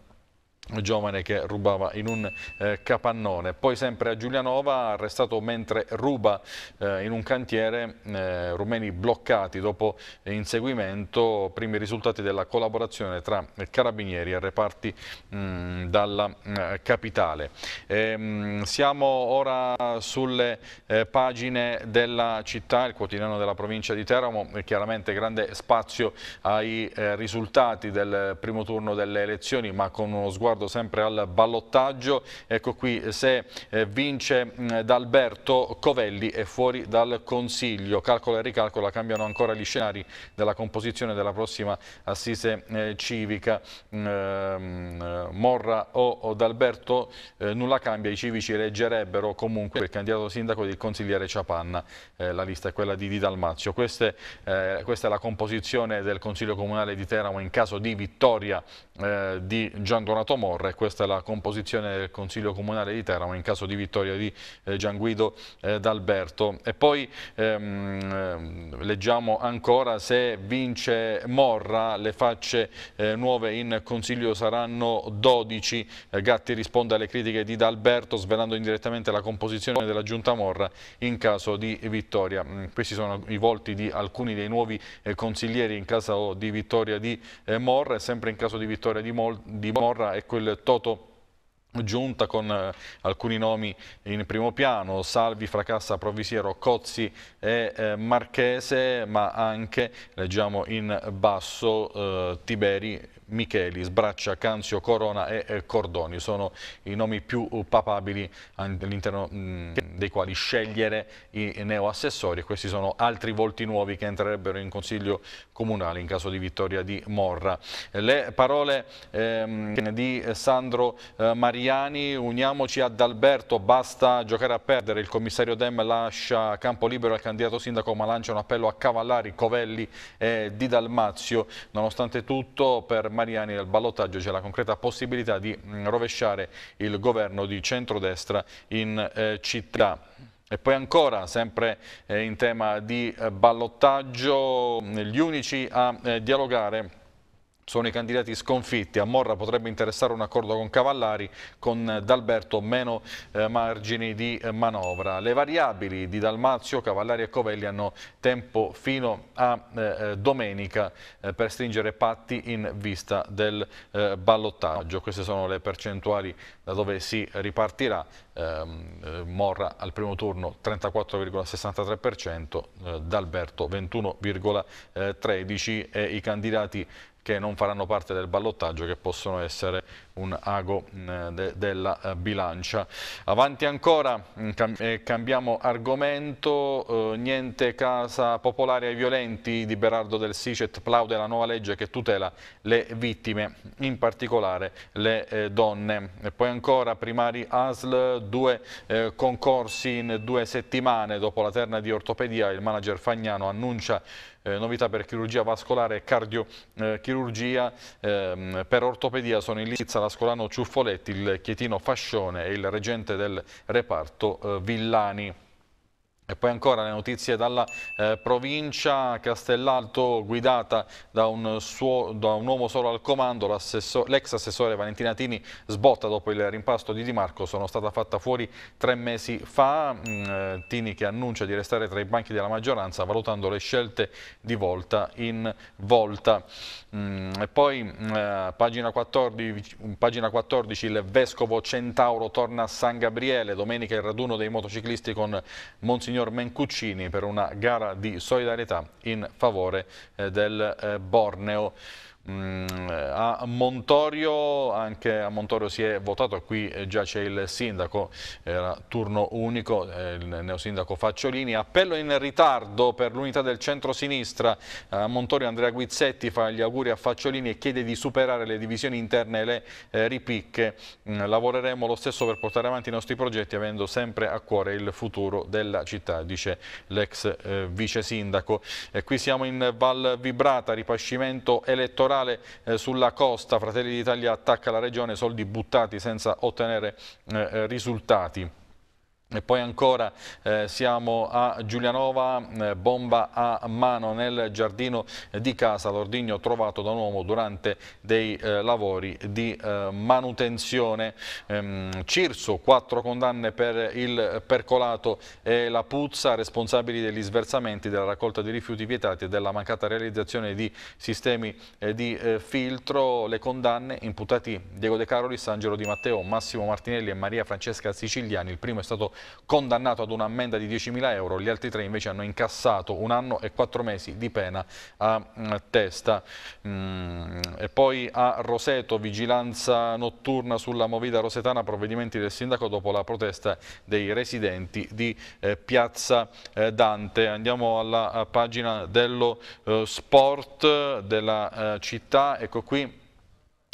giovane che rubava in un eh, capannone. Poi sempre a Giulianova, arrestato mentre ruba eh, in un cantiere, eh, rumeni bloccati dopo inseguimento, primi risultati della collaborazione tra carabinieri e reparti mh, mm, dalla mh, eh, capitale. E, ehm, mh, siamo ora sulle eh, pagine della città, il quotidiano della provincia di Teramo, chiaramente grande spazio ai eh, risultati del primo turno delle elezioni, ma con uno sguardo ricordo sempre al ballottaggio, ecco qui se eh, vince D'Alberto Covelli è fuori dal Consiglio, calcola e ricalcola, cambiano ancora gli scenari della composizione della prossima assise eh, civica, Morra o D'Alberto eh, nulla cambia, i civici eleggerebbero comunque il candidato sindaco del consigliere Ciapanna, la lista è quella di Di Dalmazio, questa è la composizione del Consiglio Comunale di Teramo in caso di vittoria di Gian Donato Morra, proporre. Questa è la composizione del Consiglio Comunale di Teramo in caso di vittoria di eh, Gian Gianguido eh, D'Alberto. E poi ehm, ehm, leggiamo ancora se vince Morra, le facce eh, nuove in Consiglio saranno 12. Eh, Gatti risponde alle critiche di D'Alberto svelando indirettamente la composizione della Giunta Morra in caso di vittoria. Mm, questi sono i volti di alcuni dei nuovi consiglieri in caso di vittoria di Morra e sempre in caso di vittoria di, Morra è questo il Toto giunta con eh, alcuni nomi in primo piano, Salvi, Fracassa, Provisiero, Cozzi e eh, Marchese, ma anche, leggiamo in basso, eh, Tiberi, Micheli, Sbraccia, Canzio, Corona e eh, Cordoni. Sono i nomi più uh, papabili all'interno mm, dei quali scegliere i neoassessori. e Questi sono altri volti nuovi che entrerebbero in Consiglio Comunale in caso di vittoria di Morra. Le parole ehm, di Sandro eh, Mariani, uniamoci ad Alberto, basta giocare a perdere. Il commissario Dem lascia campo libero al candidato sindaco ma lancia un appello a Cavallari, Covelli e eh, Di Dalmazio. Nonostante tutto per Mariani nel ballottaggio c'è la concreta possibilità di mm, rovesciare il governo di centrodestra in eh, città. E poi ancora, sempre eh, in tema di eh, ballottaggio, mm, gli unici a eh, dialogare sono i candidati sconfitti. A Morra potrebbe interessare un accordo con Cavallari, con D'Alberto meno eh, margini di manovra. Le variabili di Dalmazio, Cavallari e Covelli hanno tempo fino a eh, eh domenica eh, per stringere patti in vista del eh, ballottaggio. Queste sono le percentuali da dove si ripartirà. Ehm, eh, Morra al primo turno 34,63%, D'Alberto 21,13% e i candidati che non faranno parte del ballottaggio che possono essere un ago mm, de della eh, bilancia. Avanti ancora, mm, cam eh, cambiamo argomento, eh, niente casa popolare ai violenti di Berardo del Sicet plaude la nuova legge che tutela le vittime, in particolare le eh, donne. E poi ancora primari ASL, due eh, concorsi in due settimane dopo la terna di ortopedia, il manager Fagnano annuncia eh, novità per chirurgia vascolare e cardiochirurgia, eh, ehm, per ortopedia sono in lizza l'Ascolano Ciuffoletti, il Chietino Fascione e il reggente del reparto eh, Villani. E poi ancora le notizie dalla eh, provincia Castellalto guidata da un, suo, da un, uomo solo al comando, l'ex assessore Valentina Tini sbotta dopo il rimpasto di Di Marco, sono stata fatta fuori tre mesi fa, mh, mm, eh, Tini che annuncia di restare tra i banchi della maggioranza valutando le scelte di volta in volta. Mh, mm, e poi mh, mm, eh, pagina, 14, pagina 14 il vescovo Centauro torna a San Gabriele, domenica il raduno dei motociclisti con Monsignor signor Mencuccini per una gara di solidarietà in favore eh, del eh, Borneo. Mm, eh, a Montorio, anche a Montorio si è votato, qui eh, già c'è il sindaco, era turno unico, eh, il neosindaco Facciolini, appello in ritardo per l'unità del centro-sinistra, a Montorio Andrea Guizzetti fa gli auguri a Facciolini e chiede di superare le divisioni interne e le ripicche, mm, lavoreremo lo stesso per portare avanti i nostri progetti avendo sempre a cuore il futuro della città, dice l'ex vice sindaco. E qui siamo in Val Vibrata, ripascimento elettorale totale eh, sulla costa, Fratelli d'Italia attacca la regione, soldi buttati senza ottenere eh, risultati. E poi ancora eh, siamo a Giulianova, eh, bomba a mano nel giardino di casa, l'ordigno trovato da un uomo durante dei eh, lavori di eh, manutenzione. Ehm, Cirso, quattro condanne per il percolato e la puzza, responsabili degli sversamenti, della raccolta di rifiuti vietati e della mancata realizzazione di sistemi eh, di eh, filtro. Le condanne imputati Diego De Caroli, Sangelo Di Matteo, Massimo Martinelli e Maria Francesca Siciliani. Il primo è stato condannato ad un'ammenda di 10.000 euro, gli altri tre invece hanno incassato un anno e quattro mesi di pena a mm, testa. Mm, e poi a Roseto, vigilanza notturna sulla movida rosetana, provvedimenti del sindaco dopo la protesta dei residenti di eh, Piazza eh, Dante. Andiamo alla pagina dello eh, sport della città, ecco qui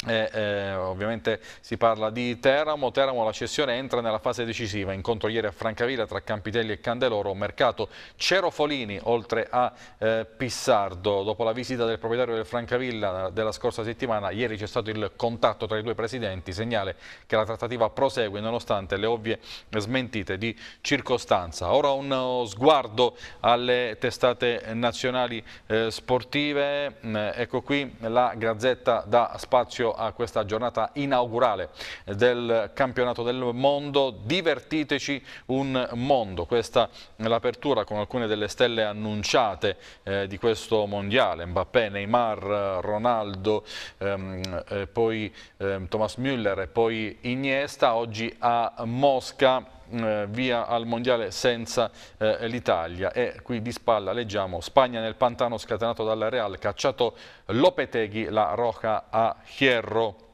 eh, eh, ovviamente si parla di Teramo, Teramo la cessione entra nella fase decisiva, incontro ieri a Francavilla tra Campitelli e Candeloro, mercato Cerofolini oltre a eh, Pissardo, dopo la visita del proprietario del Francavilla eh, della scorsa settimana, ieri c'è stato il contatto tra i due presidenti, segnale che la trattativa prosegue nonostante le ovvie smentite di circostanza. Ora un eh, sguardo alle testate nazionali eh, sportive, mm, ecco qui la Gazzetta da spazio a questa giornata inaugurale del campionato del mondo. Divertiteci un mondo, questa è l'apertura con alcune delle stelle annunciate eh, di questo mondiale, Mbappé, Neymar, Ronaldo, ehm, eh, poi ehm, Thomas Müller e poi Iniesta, oggi a Mosca eh, via al Mondiale senza eh, l'Italia e qui di spalla leggiamo Spagna nel pantano scatenato dalla Real, cacciato Lopeteghi, la Roca a Hierro.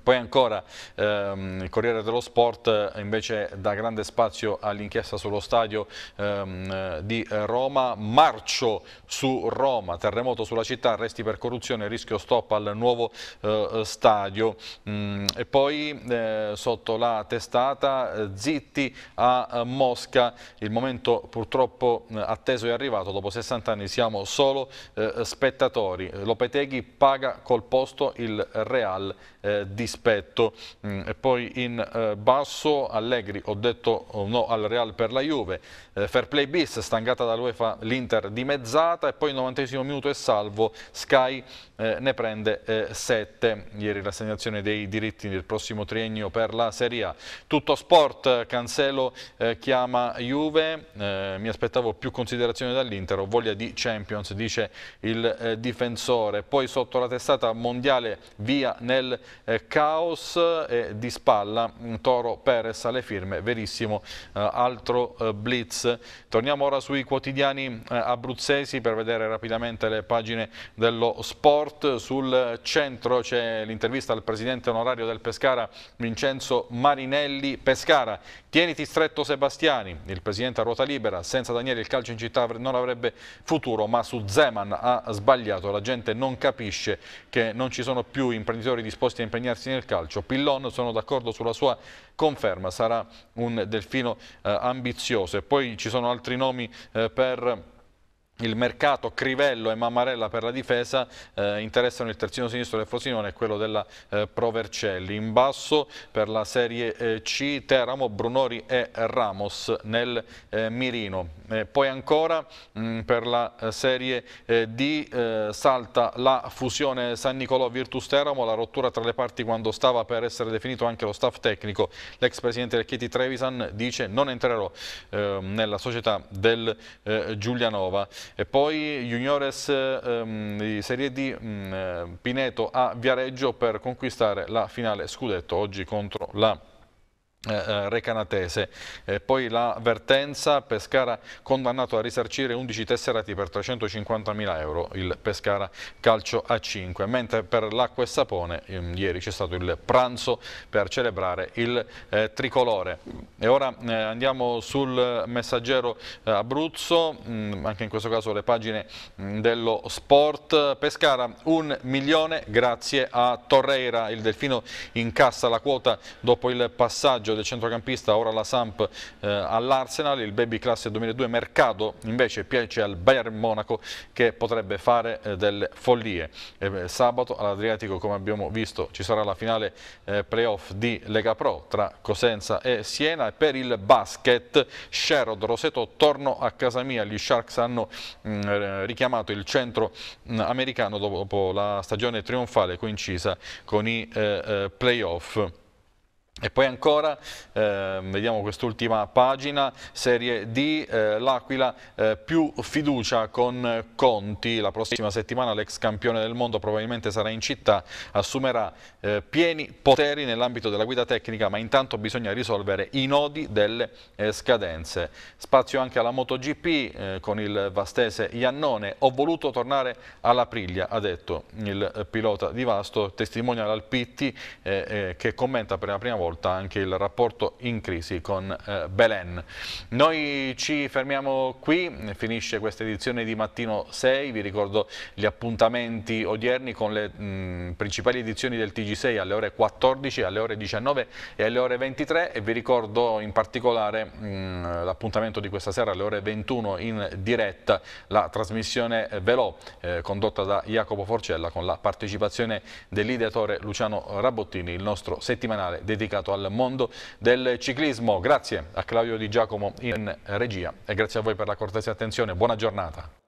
Poi ancora ehm, il Corriere dello Sport eh, invece dà grande spazio all'inchiesta sullo stadio ehm, eh, di Roma, marcio su Roma, terremoto sulla città, arresti per corruzione, rischio stop al nuovo eh, stadio mm, e poi eh, sotto la testata eh, zitti a Mosca, il momento purtroppo atteso è arrivato, dopo 60 anni siamo solo eh, spettatori, Lopeteghi paga col posto il Real eh, dispetto. Mm, poi in eh, basso Allegri, ho detto oh, no al Real per la Juve, eh, fair play bis, stangata dall'UEFA l'Inter dimezzata e poi il 90 minuto è salvo, Sky eh, ne prende 7. Eh, Ieri l'assegnazione dei diritti del prossimo triennio per la Serie A. Tutto sport, Cancelo eh, chiama Juve, mi aspettavo più considerazione dall'Inter, ho voglia di Champions, dice il difensore. Poi sotto la testata mondiale via nel eh, caos eh, di spalla Toro Perez alle firme, verissimo eh, altro eh, blitz. Torniamo ora sui quotidiani eh, abruzzesi per vedere rapidamente le pagine dello sport. Sul centro c'è l'intervista al presidente onorario del Pescara Vincenzo Marinelli. Pescara, tieniti stretto Sebastiani, il presidente a ruota libera, senza Daniele il calcio in città non avrebbe futuro, ma su Zeman ha sbagliato, la gente non capisce che non ci sono più imprenditori disposti a impegnarsi nel calcio. Pillon sono d'accordo sulla sua conferma, sarà un delfino eh, ambizioso. E poi ci sono altri nomi eh, per il mercato Crivello e Mammarella per la difesa eh, interessano il terzino sinistro del Fosinone e quello della eh, Provercelli. In basso per la Serie eh, C Teramo, Brunori e Ramos nel eh, mirino. Eh, poi ancora mh, mm, per la eh, Serie D salta la fusione San Nicolò Virtus Teramo, la rottura tra le parti quando stava per essere definito anche lo staff tecnico. L'ex presidente del Chieti Trevisan dice non entrerò ehm, nella società del Giulianova. E poi Juniores ehm, di Serie D, mh, mm, eh, Pineto a Viareggio per conquistare la finale scudetto oggi contro la eh, eh, recanatese. Eh, poi la vertenza, Pescara condannato a risarcire 11 tesserati per 350.000 euro, il Pescara calcio a 5, mentre per l'acqua e sapone ehm, ieri c'è stato il pranzo per celebrare il eh, tricolore. E ora eh, andiamo sul messaggero eh, Abruzzo, mh, mm, anche in questo caso le pagine mh, mm, dello sport. Pescara un milione grazie a Torreira, il Delfino incassa la quota dopo il passaggio del centrocampista, ora la Samp eh, all'Arsenal, il baby class 2002 Mercato invece piace al Bayern Monaco che potrebbe fare eh, delle follie. Eh, sabato all'Adriatico come abbiamo visto ci sarà la finale eh, playoff di Lega Pro tra Cosenza e Siena e per il basket Sherrod Roseto torno a casa mia, gli Sharks hanno mh, mm, eh, richiamato il centro mh, mm, americano dopo la stagione trionfale coincisa con i eh, playoff. E poi ancora, eh, vediamo quest'ultima pagina, Serie D, eh, l'Aquila eh, più fiducia con Conti, la prossima settimana l'ex campione del mondo probabilmente sarà in città, assumerà eh, pieni poteri nell'ambito della guida tecnica, ma intanto bisogna risolvere i nodi delle eh, scadenze. Spazio anche alla MotoGP eh, con il vastese Iannone, ho voluto tornare alla Priglia, ha detto il pilota di Vasto, testimonia l'Alpitti che commenta per la prima volta volta anche il rapporto in crisi con eh, Belen. Noi ci fermiamo qui, finisce questa edizione di Mattino 6, vi ricordo gli appuntamenti odierni con le mh, mm, principali edizioni del TG6 alle ore 14, alle ore 19 e alle ore 23 e vi ricordo in particolare mm, l'appuntamento di questa sera alle ore 21 in diretta la trasmissione Velò eh, condotta da Jacopo Forcella con la partecipazione dell'ideatore Luciano Rabottini, il nostro settimanale dedicato dedicato al mondo del ciclismo. Grazie a Claudio Di Giacomo in regia e grazie a voi per la cortese attenzione. Buona giornata.